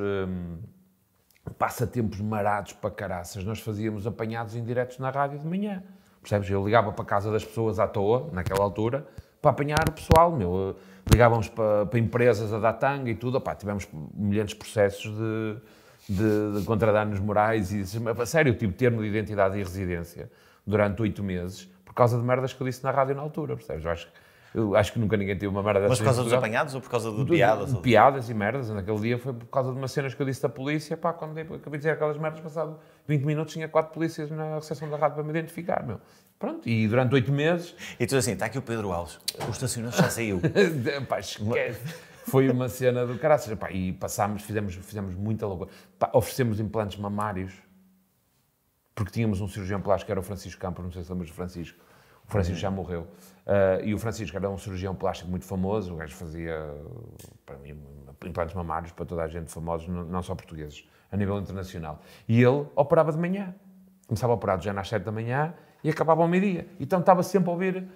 passatempos marados para caraças, nós fazíamos apanhados indiretos na rádio de manhã, percebes? Eu ligava para a casa das pessoas à toa, naquela altura, para apanhar o pessoal, meu. Ligávamos para, para empresas a dar tanga e tudo, opá, tivemos milhares de processos de, de, de morais e a sério, eu tive tipo, termo de identidade e residência durante oito meses por causa de merdas que eu disse na rádio na altura, percebes? Eu acho, eu acho que nunca ninguém teve uma merda dessa. Mas por causa dos apanhados ou por causa de, de piadas? De, de piadas e merdas. Naquele dia foi por causa de umas cenas que eu disse da polícia. Pá, quando acabei de dizer aquelas merdas, passado 20 minutos tinha quatro polícias na recepção da rádio para me identificar, meu. Pronto, e durante oito meses. E tu assim, está aqui o Pedro Alves, o estacionamento já saiu. Pá, foi uma cena do caraças. Pá, e passámos, fizemos, fizemos muita loucura. Pá, oferecemos implantes mamários porque tínhamos um cirurgião plástico, era o Francisco Campos, não sei se lembras do Francisco, o Francisco uhum. já morreu, uh, e o Francisco era um cirurgião plástico muito famoso, o gajo fazia para mim, implantes mamários para toda a gente, famosos, não só portugueses, a nível internacional. E ele operava de manhã, começava a operar já nas sete da manhã e acabava ao meio-dia. Então estava sempre a ouvir uh,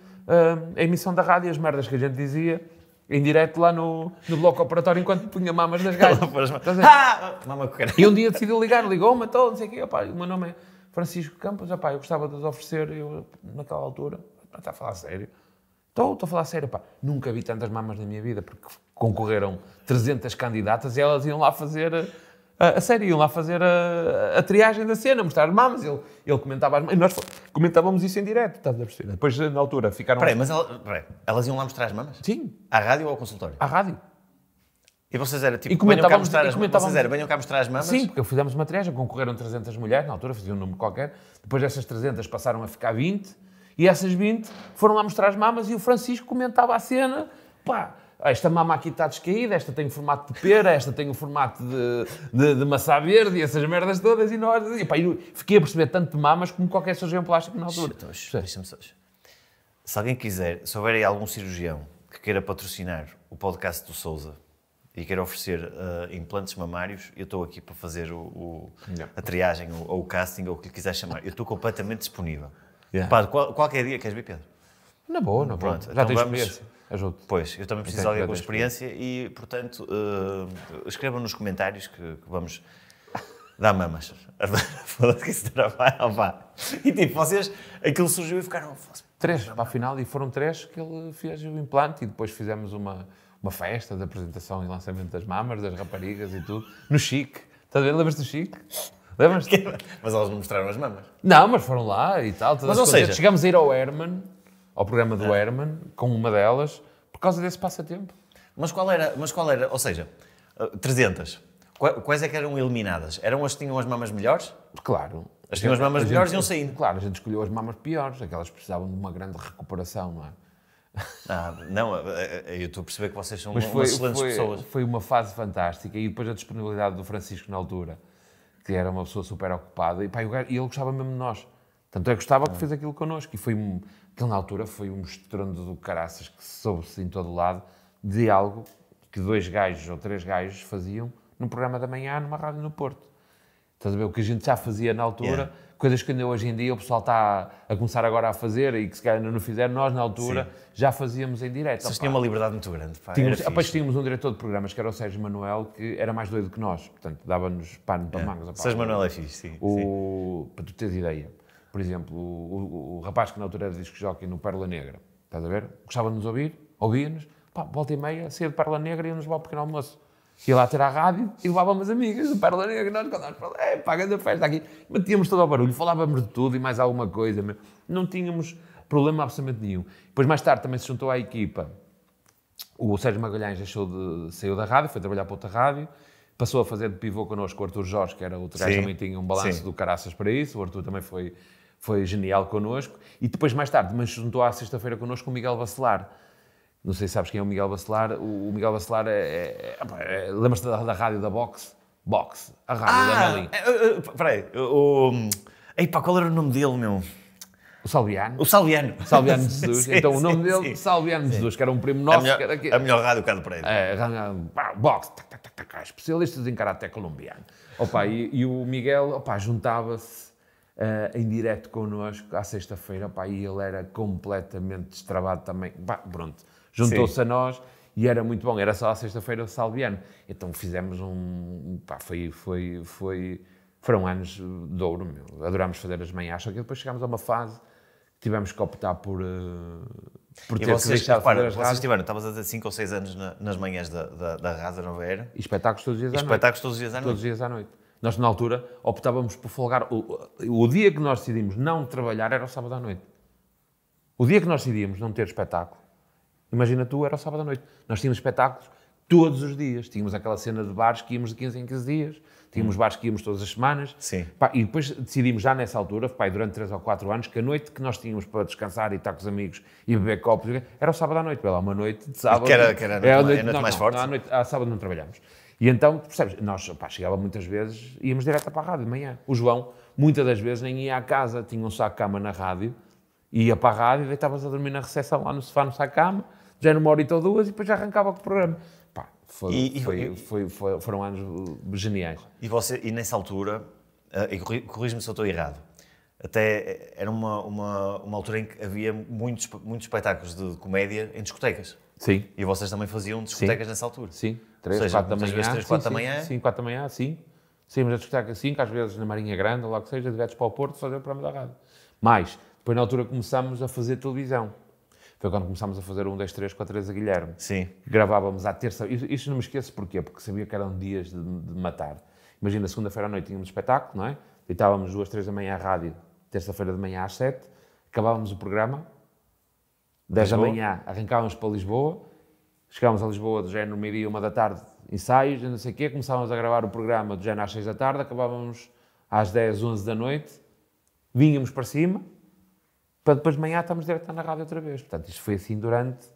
a emissão da rádio, as merdas que a gente dizia, em direto lá no, no bloco operatório enquanto punha mamas nas gajas. Ah! Mama e um dia decidiu ligar, ligou-me, então, não sei o quê, opa, o meu nome é... Francisco Campos, opá, eu gostava de os oferecer, eu, naquela altura, está a falar sério, Estou, estou a falar sério, Nunca vi tantas mamas na minha vida, porque concorreram 300 candidatas e elas iam lá fazer a, a série, iam lá fazer a, a, triagem da cena, mostrar as mamas. Ele, ele comentava as mamas. Nós comentávamos isso em direto, estás a perceber? Depois, na altura, ficaram... mas ela, peraí, elas iam lá mostrar as mamas? Sim. À rádio ou ao consultório? À rádio. E vocês eram tipo, e venham cá mostrar, e as, vocês eram, venham cá mostrar as mamas? Sim, porque fizemos uma triagem, concorreram 300 mulheres, na altura fazia um número qualquer, depois essas 300 passaram a ficar 20, e essas 20 foram lá mostrar as mamas e o Francisco comentava a cena, pá, esta mama aqui está descaída, esta tem o formato de pera, esta tem o formato de, de, de maçã verde e essas merdas todas, e nós, e pá, eu fiquei a perceber tanto de mamas como qualquer cirurgião plástico na altura. Então, deixa-me só. Se alguém quiser, se houver aí algum cirurgião que queira patrocinar o podcast do Souza, e quer oferecer uh, implantes mamários, eu estou aqui para fazer o, o a triagem ou, o casting ou o que lhe quiser chamar. Eu estou completamente disponível. Yeah. Padre, qual, qualquer dia queres ver, Pedro? Na boa, na boa. Pronto, Já então tens vamos... experiência. Ajudo. Pois, eu também preciso então, de alguém com experiência e, portanto, uh, escrevam nos comentários que, que vamos dar mamas. Falando que isso trabalho, vá. E tipo, vocês, aquilo surgiu e ficaram. Três, para a final, e foram três que ele fez o implante e depois fizemos uma uma festa de apresentação e lançamento das mamas, das raparigas e tudo, no Chique. Estás a ver? Lembras-te do Chique? Lembras-te? mas elas não mostraram as mamas. Não, mas foram lá e tal. Mas, ou seja... Chegámos a ir ao Herman, ao programa do ah. Herman, com uma delas, por causa desse passatempo. Mas qual era, mas qual era ou seja, 300, eh, quais é que eram eliminadas? Eram as que tinham as mamas melhores? Claro. As que tinham as mamas melhores gente, iam saindo. Claro, a gente escolheu as mamas piores, aquelas que precisavam de uma grande recuperação, não é? Ah, não, eh, eh, eh, eu estou a perceber que vocês são Mas foi, excelentes foi, pessoas. Foi uma fase fantástica e depois a disponibilidade do Francisco na altura, que era uma pessoa super ocupada, e, pá, e ele gostava mesmo de nós. Tanto é que gostava ah. que é. fez aquilo connosco. E foi, aquele na altura foi um estrondo do caraças que soube-se em todo lado de algo que dois gajos ou três gajos faziam num programa da manhã numa rádio no Porto. Estás a ver? O que a gente já fazia na altura. Yeah coisas que ainda hoje em dia o pessoal está a começar agora a fazer e que se calhar ainda não fizeram, nós na altura Sim. já fazíamos em direto. Vocês tinham uma liberdade muito grande. Pá, tínhamos, era ah, tínhamos um diretor de programas que era o Sérgio Manuel, que era mais doido que nós, portanto dava-nos pano para é. mangas. Sérgio pá, Manuel é fixe, sim, o, sim. Para tu teres ideia, por exemplo, o, o, o rapaz que na altura era disco jockey no Perla Negra, estás a ver? Gostava de nos ouvir, ouvia-nos, pá, volta e meia, saía de Perla Negra e ia-nos lá ao pequeno almoço. Ia lá ter a rádio e levava umas amigas do Perla Negra, nós cantávamos, é, paga a festa aqui. Metíamos todo ao barulho, falávamos de tudo e mais alguma coisa. Não tínhamos problema absolutamente nenhum. Depois, mais tarde, também se juntou à equipa. O Sérgio Magalhães deixou de, saiu da rádio, foi trabalhar para outra rádio, passou a fazer de pivô connosco o Arthur Jorge, que era outro gajo também tinha um balanço do caraças para isso. O Arthur também foi, foi genial connosco. E depois, mais tarde, mas juntou à sexta-feira connosco o Miguel Bacelar não sei se sabes quem é o Miguel Bacelar. O, o Miguel Bacelar é. é, é, é Lembras-te da, da, rádio da Box? Box. A rádio ah, da Melim. Espera é, é, é aí. O. Ei, pá, qual era o nome dele, meu? O Salviano. O Salviano. Salviano de Jesus. sim, então sim, o nome dele, sim. Salviano de Jesus, que era um primo nosso. A melhor, que era que... a melhor rádio cá do prédio. É, box, tac, tac, tac, tac, especialistas em karaté colombiano. Opa, e, e o Miguel opa, juntava-se uh, em direto connosco à sexta-feira, opa, e ele era completamente destravado também. pronto juntou-se a nós e era muito bom. Era só à sexta-feira o Salviano. Então fizemos um. Pá, foi, foi, foi, foram anos de ouro, meu. Adorámos fazer as manhãs, só que depois chegámos a uma fase que tivemos que optar por. Uh, por ter e vocês, que repara, de vocês rádio. estavas a 5 ou 6 anos na, nas manhãs da, da, da Rádio Nova Era. E espetáculos todos os dias à noite. espetáculos todos os dias à noite. Todos os dias à noite. Nós, na altura, optávamos por folgar. O, o dia que nós decidimos não trabalhar era o sábado à noite. O dia que nós decidimos não ter espetáculo Imagina tu, era o sábado à noite. Nós tínhamos espetáculos todos os dias. Tínhamos aquela cena de bares que íamos de 15 em 15 dias. Tínhamos hum. bares que íamos todas as semanas. Sim. Pá, e depois decidimos já nessa altura, pá, durante 3 ou 4 anos, que a noite que nós tínhamos para descansar e estar com os amigos e beber copos, era o sábado à noite. pela uma noite de sábado. Que era, que era, era é a noite, é mais não, forte. Não, à, noite, à sábado não trabalhámos. E então, percebes, nós, pá, chegava muitas vezes, íamos direto para a rádio de manhã. O João, muitas das vezes, nem ia à casa, tinha um saco-cama na rádio, ia para a rádio e deitava a dormir na recepção, lá no sofá, no saco-cama, já era uma ou duas e depois já arrancava com o programa. Pá, foi, e, e, foi, foi, foram anos uh, geniais. E você, e nessa altura, uh, e corrijo-me se eu estou errado, até era uma, uma, uma altura em que havia muitos, muitos espetáculos de comédia em discotecas. Sim. E vocês também faziam discotecas sim. nessa altura? Sim, Três seja, da manhã. da manhã? Sim, quatro da manhã, sim. Saímos a discoteca cinco, às vezes na Marinha Grande, ou lá que seja, diretos para o Porto, fazer o programa da rádio. Mas, depois na altura começámos a fazer televisão foi quando começámos a fazer um 10 3 com a Teresa Guilherme. Sim. Gravávamos à terça. Isto não me esqueço porquê, porque sabia que eram dias de, de matar. Imagina, segunda-feira à noite tínhamos espetáculo, não é? Deitávamos duas, três da manhã à rádio, terça-feira de manhã às sete, acabávamos o programa, dez da manhã arrancávamos para Lisboa, Chegávamos a Lisboa de género meio-dia, uma da tarde, ensaios, não sei o quê, começávamos a gravar o programa de género às seis da tarde, acabávamos às dez onze da noite, vínhamos para cima, para depois de manhã estamos direto na rádio outra vez. Portanto, isto foi assim durante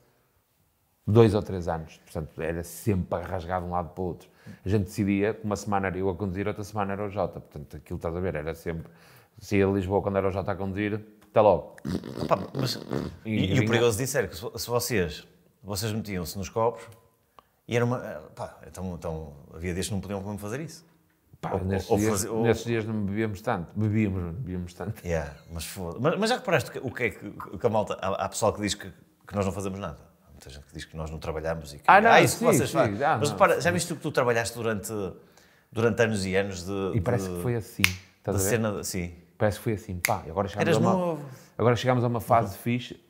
dois ou três anos. Portanto, era sempre a rasgar de um lado para o outro. A gente decidia que uma semana era eu a conduzir, outra semana era o Jota. Portanto, aquilo estás a ver, era sempre. Se ia a Lisboa quando era o Jota a conduzir, até logo. Opa, mas, e, e, e o perigoso disso era que se vocês, vocês metiam-se nos copos e era uma. Eh, pá, então, então havia dias que não podiam fazer isso. Pá, ou, nesses, ou dias, fazer, ou... nesses, dias, não bebíamos tanto. Bebíamos, bebíamos tanto. Yeah, mas, mas, mas já reparaste o que é que, que a malta. Há, há pessoal que diz que, que nós não fazemos nada. Há muita gente que diz que nós não trabalhamos e que. Ah, não, ah, isso sim, vocês sim, fazem. Ah, mas não, repara, sim. já viste o que tu trabalhaste durante, durante anos e anos de. E parece de, que foi assim. Estás a cena, sim. Parece que foi assim. Pá, agora chegámos Eras a uma, novo. Agora chegámos a uma fase uhum. fixe,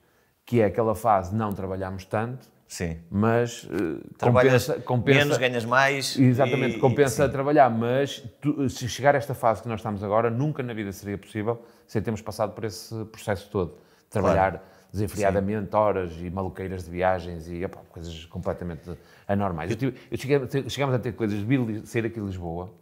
que é aquela fase não trabalhamos tanto Sim. Mas uh, Trabalhas compensa, compensa, menos, ganhas mais. Exatamente, e, compensa e, trabalhar, mas tu, se chegar a esta fase que nós estamos agora, nunca na vida seria possível sem termos passado por esse processo todo. Trabalhar claro. desenfreadamente sim. horas e maluqueiras de viagens e opa, coisas completamente anormais. Eu, tive, eu cheguei, chegámos a ter coisas de vir, sair aqui de Lisboa,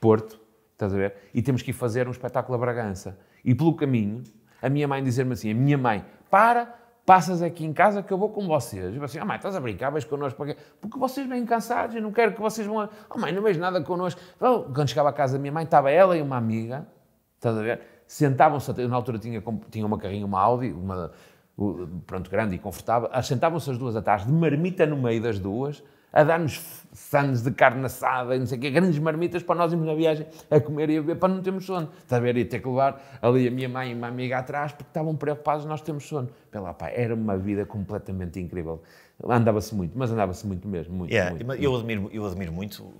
Porto, estás a ver? E temos que ir fazer um espetáculo a Bragança. E pelo caminho, a minha mãe dizer-me assim, a minha mãe, para passas aqui em casa que eu vou com vocês. E tipo assim, ah, mãe, estás a brincar, vais connosco para quê? Porque vocês vêm cansados, eu não quero que vocês vão... Oh, mãe, não vejo nada connosco. Então, quando chegava à casa da minha mãe, estava ela e uma amiga, estás a ver? Sentavam-se, na altura tinha, tinha uma carrinha, uma Audi, uma, pronto, grande e confortável, ah, sentavam-se as duas atrás, de marmita no meio das duas, a dar-nos sandes de carne assada e não sei o quê, grandes marmitas para nós irmos na viagem a comer e a beber para não termos sono. Está a ver? E ter que levar ali a minha mãe e uma amiga atrás porque estavam preocupados nós temos sono. Pela pá, era uma vida completamente incrível. Andava-se muito, mas andava-se muito mesmo, muito, yeah, muito, Eu admiro, eu admiro muito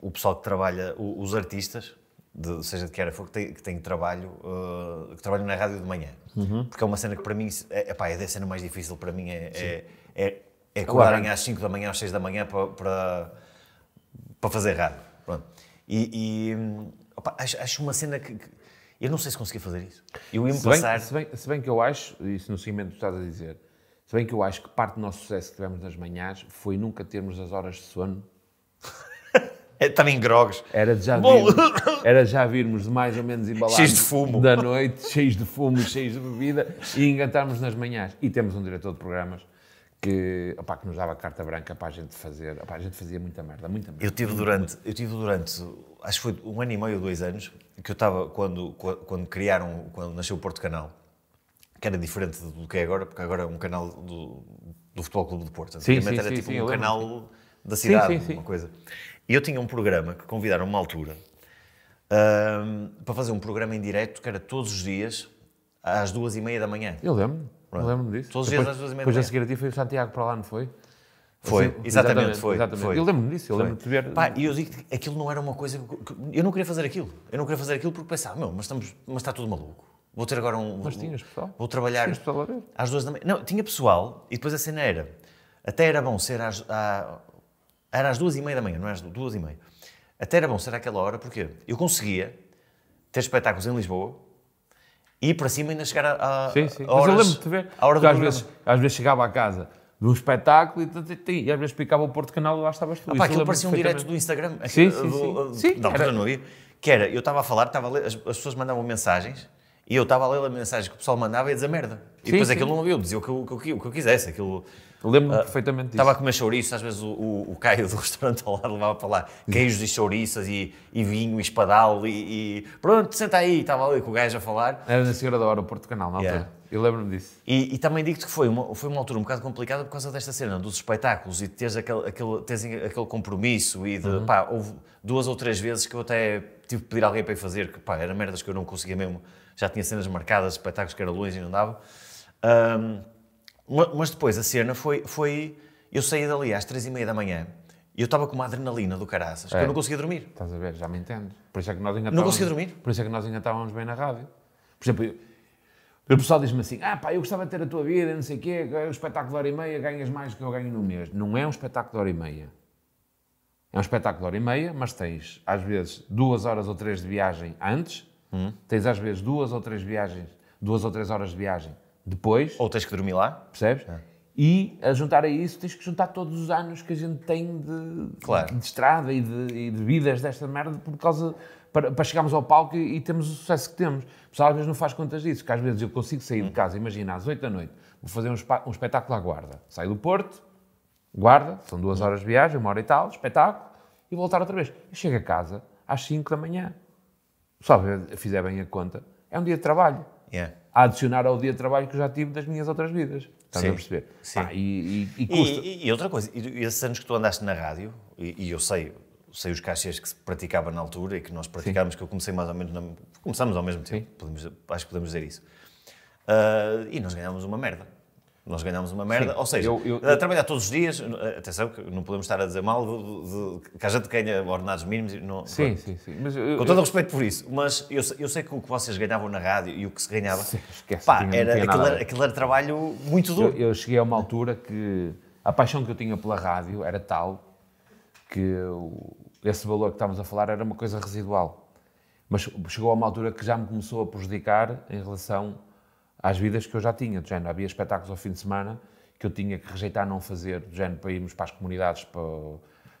o pessoal que trabalha, os artistas, de, seja de que era, que tem, que tem trabalho, uh, que trabalham na rádio de manhã. Uhum. Porque é uma cena que para mim, é, epá, é a cena mais difícil para mim, é, é, é é acordarem às 5 da manhã, às 6 da manhã para, para, para fazer rádio. Pronto. E, e opa, acho, acho, uma cena que, que, Eu não sei se consegui fazer isso. Eu ia-me passar. Se bem, se bem que eu acho, isso no seguimento que estás a dizer, se bem que eu acho que parte do nosso sucesso que tivemos nas manhãs foi nunca termos as horas de sono. É Estava em grogues. Era de já, virmos, era já virmos de mais ou menos embalados. Cheios de fumo. Da noite, cheios de fumo, cheios de bebida e engatarmos nas manhãs. E temos um diretor de programas que, opa, que nos dava carta branca para a gente fazer. Opa, a gente fazia muita merda, muita merda. Eu tive durante, eu tive durante acho que foi um ano e meio, ou dois anos, que eu estava, quando, quando criaram, quando nasceu o Porto Canal, que era diferente do que é agora, porque agora é um canal do, do Futebol Clube do Porto. Sim, sim, era sim, tipo sim, um canal da cidade, sim, uma coisa. E eu tinha um programa que convidaram uma altura um, para fazer um programa em direto que era todos os dias às duas e meia da manhã. Eu lembro. Lembro-me disso. Todos os dias às duas e meia Depois a seguir a ti foi o Santiago para lá, não foi? Foi, assim, exatamente, exatamente, foi, exatamente. foi. Eu lembro-me disso, eu lembro-me de ver... Pá, e eu digo aquilo não era uma coisa... Que, eu não queria fazer aquilo. Eu não queria fazer aquilo porque pensava, meu, mas, estamos, mas está tudo maluco. Vou ter agora um... Mas tinhas pessoal? Vou trabalhar... Tinhas pessoal a ver? Às duas da manhã. Não, tinha pessoal e depois a cena era... Até era bom ser às... À, era às duas e meia da manhã, não é? às duas e meia. Até era bom ser àquela hora porque eu conseguia ter espetáculos em Lisboa e ir para cima ainda chegar a, a sim, sim. horas, Mas eu lembro de ver. Porque às vezes, às vezes chegava à casa do espetáculo e, e, às vezes picava o Porto Canal e lá estavas tu. Ah, pá, aquilo parecia um direto do Instagram. Sim, sim, do, sim. da altura não Que era, eu estava a falar, estava a ler, as, as pessoas mandavam mensagens e eu estava a ler a mensagem que o pessoal mandava e a dizer merda. E sim, depois sim. aquilo não ouviu, dizia o que, eu, o, que o que eu quisesse. Aquilo, Lembro-me uh, perfeitamente disso. Estava a comer chouriços, às vezes o, o, o Caio do restaurante ao lado levava para lá queijos e chouriças e, e vinho e espadal e, e, Pronto, senta aí, estava ali com o gajo a falar. Era na Senhora da Hora, o Porto Canal, não é Yeah. Eu lembro-me disso. E, e também digo-te que foi uma, foi uma altura um bocado complicada por causa desta cena dos espetáculos e de teres aquele, aquele, teres aquele compromisso e de, uhum. pá, houve duas ou três vezes que eu até tive que pedir alguém para ir fazer, que pá, era merdas que eu não conseguia mesmo, já tinha cenas marcadas, espetáculos que era luz e não dava. Um, mas depois a cena foi. foi eu saí dali às três e meia da manhã e eu estava com uma adrenalina do caraças, é. que eu é. não conseguia dormir. Estás a ver, já me entendo. Por isso é que nós ainda Não conseguia dormir. Por isso é que nós ainda estávamos bem na rádio. Por exemplo, eu, o pessoal diz-me assim: ah, pá, eu gostava de ter a tua vida, não sei o quê, o é espetáculo de hora e meia ganhas mais do que eu ganho no mês. Não é um espetáculo de hora e meia. É um espetáculo de hora e meia, mas tens às vezes duas horas ou três de viagem antes, hum. tens às vezes duas ou três viagens, duas ou três horas de viagem depois. Ou tens que dormir lá. Percebes? É. E a juntar a isso tens que juntar todos os anos que a gente tem de, claro. de estrada e de, e de, vidas desta merda por causa. Para, para chegarmos ao palco e, e temos o sucesso que temos. O pessoal às vezes não faz contas disso, porque às vezes eu consigo sair de hum. casa, imagina, às 8 da noite, vou fazer um, um espetáculo à guarda. Saio do Porto, guarda, são duas hum. horas de viagem, uma hora e tal, espetáculo, e voltar outra vez. Eu chego a casa às 5 da manhã. Só fizer bem a conta, é um dia de trabalho. Yeah. É a adicionar ao dia de trabalho que eu já tive das minhas outras vidas. Estás sim, a perceber? Sim. Ah, e, e, e, custa. E, e, outra coisa, esses anos que tu andaste na rádio, e, eu sei, sei os cachês que se praticava na altura e que nós praticámos, sim. que eu comecei mais ou menos, na, começamos ao mesmo tempo, podemos, acho que podemos dizer isso. Uh, e nós ganhámos uma merda. Nós ganhámos uma merda. Sim, Ou seja, eu, eu, a eh, trabalhar todos os dias, eh, atenção, que não podemos estar a dizer mal, de, de, de que a gente ganha ordenados mínimos. Não, sim, sim, sim, com todo o respeito por isso, mas eu, eu sei que o que vocês ganhavam na rádio e o que se ganhava, esquece, pá, tinha, era, aquilo, era, aquilo era trabalho muito duro. Eu, cheguei a uma altura que a paixão que eu tinha pela rádio era tal que esse valor que estávamos a falar era uma coisa residual. Mas chegou a uma altura que já me começou a prejudicar em relação às vidas que eu já tinha, já género, havia espetáculos ao fim de semana que eu tinha que rejeitar não fazer, já género, para irmos para as comunidades, para,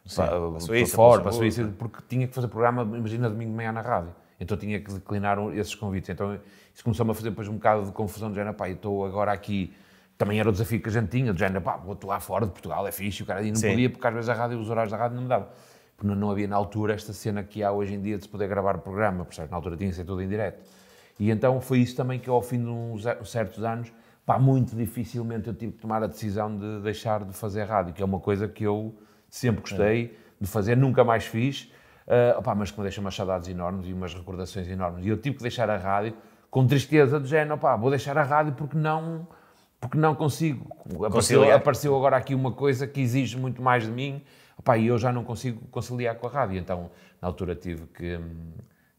Sim, para, para Suíça, fora, para a Suíça, para. É. porque tinha que fazer programa, imagina, domingo de manhã na rádio. Então tinha que declinar esses convites. Então isso começou-me a fazer depois um bocado de confusão, já género, pá, eu estou agora aqui... Também era o desafio que a gente tinha, já género, pá, vou lá fora de Portugal, é fixe, o cara, e não Sim. podia, porque às vezes a rádio, os horários da rádio não me davam porque não havia na altura esta cena que há hoje em dia de se poder gravar o programa, porque Na altura tinha que ser tudo em direto. E então foi isso também que, ao fim de uns certos anos, pá, muito dificilmente eu tive que tomar a decisão de deixar de fazer rádio, que é uma coisa que eu sempre gostei é. de fazer, nunca mais fiz, uh, opá, mas que me deixa umas saudades enormes e umas recordações enormes. E eu tive que deixar a rádio com tristeza do género, opá, vou deixar a rádio porque não porque não consigo. Apareceu, apareceu, agora aqui uma coisa que exige muito mais de mim, opá, e eu já não consigo conciliar com a rádio. Então, na altura tive que hum,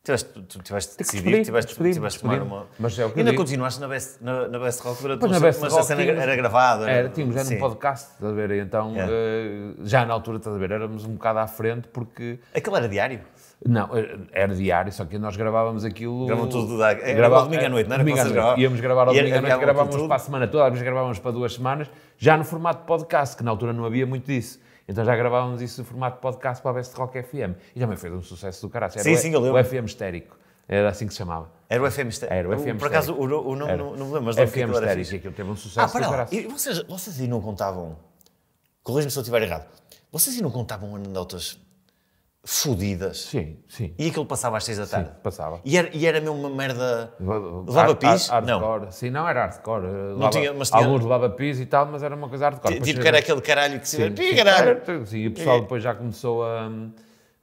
Tiveste, tu, tu tiveste de decidir, tiveste, despedi, tiveste de tomar uma. Mas é o que Ainda continuaste na Best, na, na Best Rock, era pois na Best mas Rock, a cena tínhamos, era gravada. Era, tínhamos, era sim. um podcast, estás a ver? Então, é. Eh, já na altura, estás a ver? Éramos um bocado à frente porque. Aquilo era diário? Não, eh, era diário, só que nós gravávamos aquilo. Gravam tudo da. Era gravava, domingo à é, noite, não era? Domingo à noite. Gravavam. Íamos gravar ao domingo à noite, gravávamos para a semana toda, às vezes gravávamos para duas semanas, já no formato de podcast, que na altura não havia muito disso. Então já gravávamos isso no formato podcast para a Best Rock FM. E também fez um sucesso do caralho. Sim, sim, eu lembro. O FM Estérico. Era assim que se chamava. Era o FM Estérico. Era o FM Por acaso, o, o nome não, não me lembro, mas FM Estérico, aquilo teve um sucesso. Ah, para lá. E vocês, vocês aí não contavam... Corrigem-me se eu estiver errado. Vocês aí não contavam anedotas fodidas. Sim, sim. E aquilo passava às seis da tarde. Sim, passava. E era, e era mesmo uma merda. Lava pis? Não. Sim, não era hardcore. Eh, não tinha, mas tinha. Alguns lava pis e tal, mas era uma coisa hardcore. Tipo depois, que era aquele caralho que se sim, sim, caralho. Sim, e o pessoal depois já começou a.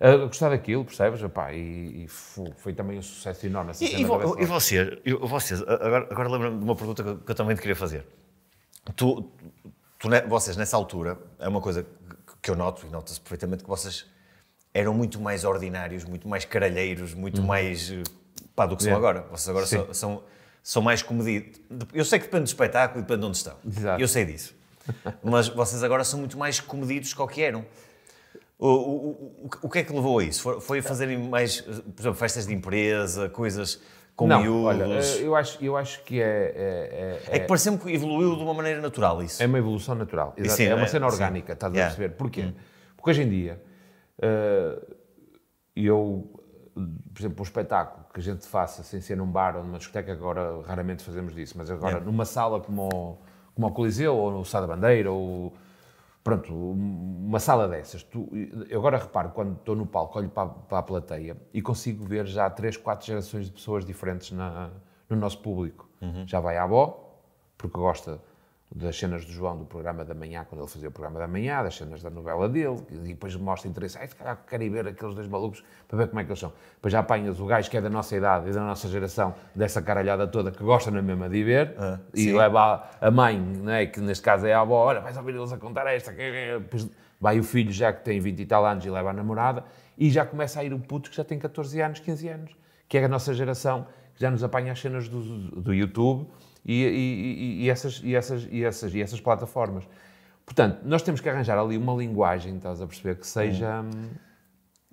a gostar daquilo, percebes? Epá, e, e foi também um sucesso enorme essa e, e, você, eu, vocês, agora, agora lembro-me de uma pergunta que eu, que eu, também te queria fazer. Tu, tu, vocês, nessa altura, é uma coisa que eu noto e notas perfeitamente que vocês eram muito mais ordinários, muito mais caralheiros, muito uhum. mais eh, pá, do que são é. agora. Vocês agora são, são, são, mais comedidos. Eu sei que depende do espetáculo e depende de onde estão. Exato. Eu sei disso. Mas vocês agora são muito mais comedidos do que eram. O, o, o, o que é que levou a isso? Foi, fazerem mais, eh, por exemplo, festas de empresa, coisas com não, miúdos? Olha, eh, eu acho, eu acho que é. É, é, é que é- parece-me que evoluiu de uma maneira natural isso. É uma evolução natural. Sim, é uma é? cena orgânica, sim. estás yeah. a perceber? Porquê? Hum. Porque hoje em dia ah, eu, por exemplo, um espetáculo que a gente faça sem ser num bar ou numa discoteca, agora raramente fazemos disso, mas agora é. numa sala como o, como o Coliseu ou no Sá da Bandeira ou. Pronto, uma sala dessas. Tu, eu agora reparo, quando estou no palco, olho para, para a plateia e consigo ver já três, quatro gerações de pessoas diferentes na, no nosso público. Uhum. Já vai à avó, porque gosta das cenas do João do programa da manhã, quando ele fazia o programa da manhã, das cenas da novela dele, e depois mostra interesse. Ai, se calhar querem ver aqueles dois malucos para ver como é que eles são. Depois já apanhas o gajo que é da nossa idade e da nossa geração, dessa caralhada toda, que gosta na mesma de ver, ah, e sim. leva a mãe, né, que neste caso é a avó, olha, vais ouvir eles a contar esta. Depois vai o filho já que tem 20 e tal anos e leva a namorada, e já começa a ir o puto que já tem 14 anos, 15 anos, que é a nossa geração, que já nos apanha as cenas do, do YouTube e, e, e, essas, e, essas, e, essas, e essas plataformas. Portanto, nós temos que arranjar ali uma linguagem, estás a perceber, que seja. Hum. Hum,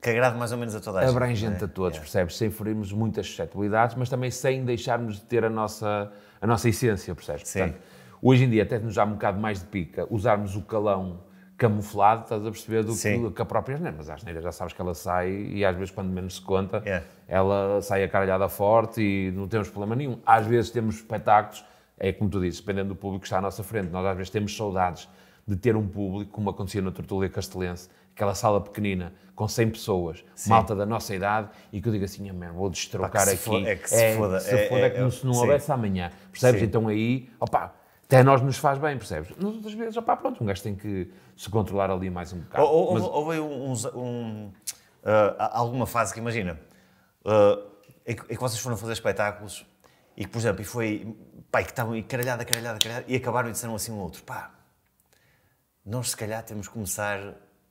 que agrade mais ou menos a toda a gente. Abrangente é? a todos, é. percebes? Sem ferirmos muitas suscetibilidades, mas também sem deixarmos de ter a nossa, a nossa essência, percebes? Sim. Portanto, hoje em dia até nos dá um bocado mais de pica usarmos o calão camuflado, estás a perceber, do que, que a própria asneira. Mas a asneira já sabes que ela sai e às vezes, quando menos se conta, é. ela sai a caralhada forte e não temos problema nenhum. Às vezes temos espetáculos, é como tu dizes, dependendo do público que está à nossa frente. Nós às vezes temos saudades de ter um público, como acontecia na Tortulia Castelense, aquela sala pequenina, com 100 pessoas, sim. malta da nossa idade, e que eu digo assim, ah, vou destrocar aqui. Foda, é que se é, foda. Se é, foda é, é que é, se não é, houvesse amanhã. Percebes? Sim. Então aí, opá, até nós nos faz bem, percebes? Nas outras vezes, opá, pronto, um gajo tem que se controlar ali mais um bocado. Ou, ou, mas... Houve um, um, uh, alguma fase que, imagina, uh, ah, em, que, em, que, vocês foram fazer espetáculos e que, por exemplo, e foi, pá, que estavam caralhada, caralhada, caralhada, e acabaram e disseram assim um outro, pá, nós se calhar temos que começar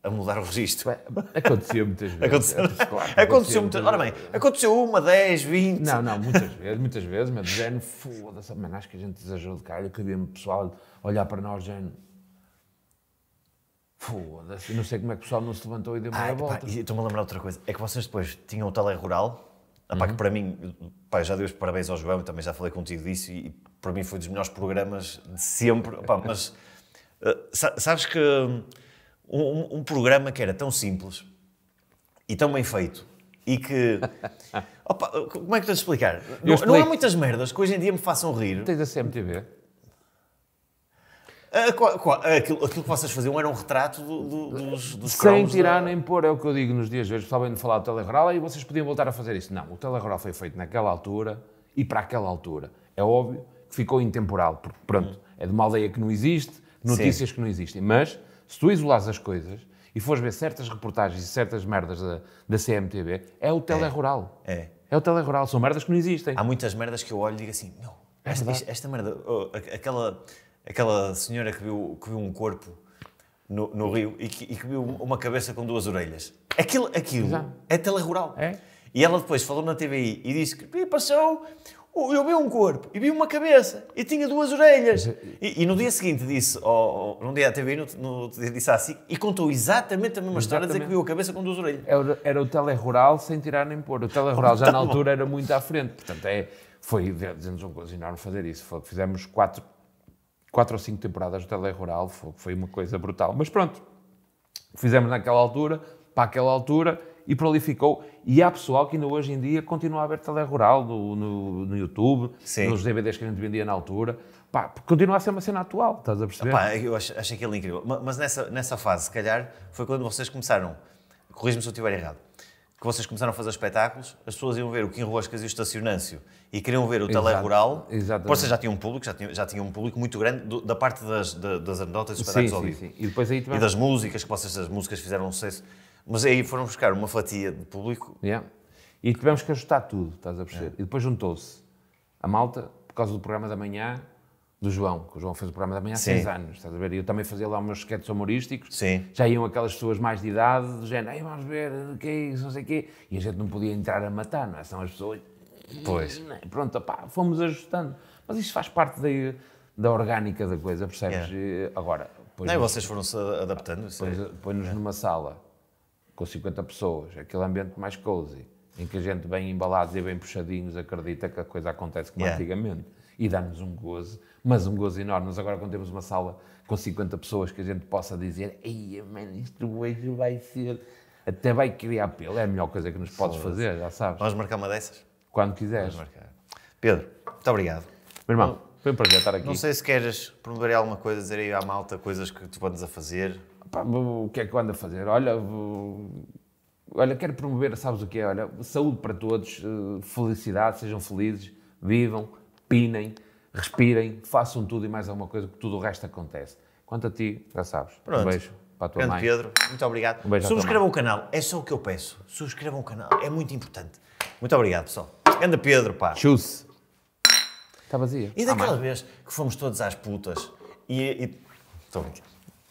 a mudar o registro. aconteceu muitas vezes. Aconteceu, é claro, aconteceu, aconteceu muitas, muitas vezes. Ora bem, aconteceu uma, dez, vinte. Não, não, muitas vezes, muitas vezes, mas de género, foda-se, oh, acho que a gente exagerou de cara. Eu que havia pessoal olhar para nós, género. Foda-se, não sei como é que o pessoal não se levantou e deu uma ah, volta. Estou-me a lembrar outra coisa. É que vocês depois tinham o tele rural. Ah, pá, uhum. que para mim, pá, já dei os parabéns ao João, também já falei contigo disso, e, para mim foi um dos melhores programas de sempre. Pá, mas uh, sabes que um, um programa que era tão simples e tão bem feito e que. Opa, como é que estou a explicar? Não, não, há muitas merdas que hoje em dia me façam rir. Tens a CMTV? aquilo, aquilo, que vocês faziam era um retrato do, do, dos, dos Sem tirar da... nem pôr, é o que eu digo nos dias de hoje. Estavam de falar do Telerural e vocês podiam voltar a fazer isso. Não, o Telerural foi feito naquela altura e para aquela altura. É óbvio que ficou intemporal, porque pronto, hum. é de uma aldeia que não existe, notícias Sim. que não existem. Mas se tu isolares as coisas e fores ver certas reportagens e certas merdas da, da CMTV, é o telerural. É. é. É o telerural. São merdas que não existem. Há muitas merdas que eu olho e digo assim, não, é esta, é esta merda, oh, aquela, aquela senhora que viu, que viu um corpo no, no rio e que, e que, viu uma cabeça com duas orelhas. Aquilo, aquilo é telerural. É. E ela depois falou na TVI e disse que passou Oh, eu vi um corpo e vi uma cabeça e tinha duas orelhas. E, e no dia seguinte disse, ou, oh, ou oh, num dia à TV, no, no, disse assim, e contou exatamente a mesma exatamente. história, dizer que viu a cabeça com duas orelhas. Era, era o telerural sem tirar nem pôr. O telerural já na então. altura era muito à frente. Portanto, é, foi, dizemos uma coisa enorme fazer isso. Foi, fizemos quatro, quatro ou cinco temporadas do telerural, foi, foi uma coisa brutal. Mas pronto, fizemos naquela altura, para aquela altura e prolificou. E há pessoal que ainda hoje em dia continua a ver tele rural no, no, no YouTube, Sim. nos DVDs que a gente vendia na altura. Pá, continua a ser uma cena atual, estás a perceber? Pá, eu acho, acho aquilo incrível. Mas nessa, nessa fase, se calhar, foi quando vocês começaram, corrijo-me se eu estiver errado, que vocês começaram a fazer espetáculos, as pessoas iam ver o Kim Roscas e o Estacionâncio e queriam ver o Tele Rural. Exatamente. Vocês já tinham um público, já tinham, já tinham um público muito grande do, da parte das, das, anedotas e espetáculos sim, ao vivo. Sim, sim. E, depois aí e das músicas, que vocês, as músicas fizeram um sucesso. Mas aí foram buscar uma fatia de público. Yeah. E tivemos que ajustar tudo, estás a perceber? Yeah. E depois juntou-se a malta, por causa do programa da manhã, do João, que o João fez o programa da manhã há Sim. seis anos, estás a ver? E eu também fazia lá meus esquetes humorísticos. Sim. Já iam aquelas pessoas mais de idade, do género, vamos ver, o que é isso, não sei o quê. E a gente não podia entrar a matar, não é? São as pessoas... Pois. É? Pronto, pá, fomos ajustando. Mas isso faz parte da, da orgânica da coisa, percebes? Yeah. Agora... Não, e vocês foram-se adaptando? Põe-nos é. numa sala com 50 pessoas, aquele ambiente mais cozy, em que a gente bem embalados e bem puxadinhos acredita que a coisa acontece como yeah. antigamente. E dá-nos um gozo, mas um gozo enorme. Mas agora quando temos uma sala com 50 pessoas que a gente possa dizer ei, mano, isto hoje vai ser... Até vai criar pelo, é a melhor coisa que nos podes fazer, já sabes. Vamos marcar uma dessas? Quando quiseres. Vamos marcar. Pedro, muito obrigado. Meu irmão, foi um prazer estar aqui. Não sei se queres promover alguma coisa, dizer aí à malta coisas que tu andas a fazer, pá, o que é que eu ando a fazer? Olha, olha, quero promover, sabes o que é? Olha, saúde para todos, eh, felicidade, sejam felizes, vivam, pinem, respirem, façam tudo e mais alguma coisa, que tudo o resto acontece. Quanto a ti, já sabes. Pronto. Um beijo para a tua Grande mãe. Pedro, muito obrigado. Um beijo Subscrevam o canal, é só o que eu peço. Subscrevam o canal, é muito importante. Muito obrigado, pessoal. Anda Pedro, pá. Tchus. Está vazia. E daquela ah, vez que fomos todos às putas e... e... Estou brincando.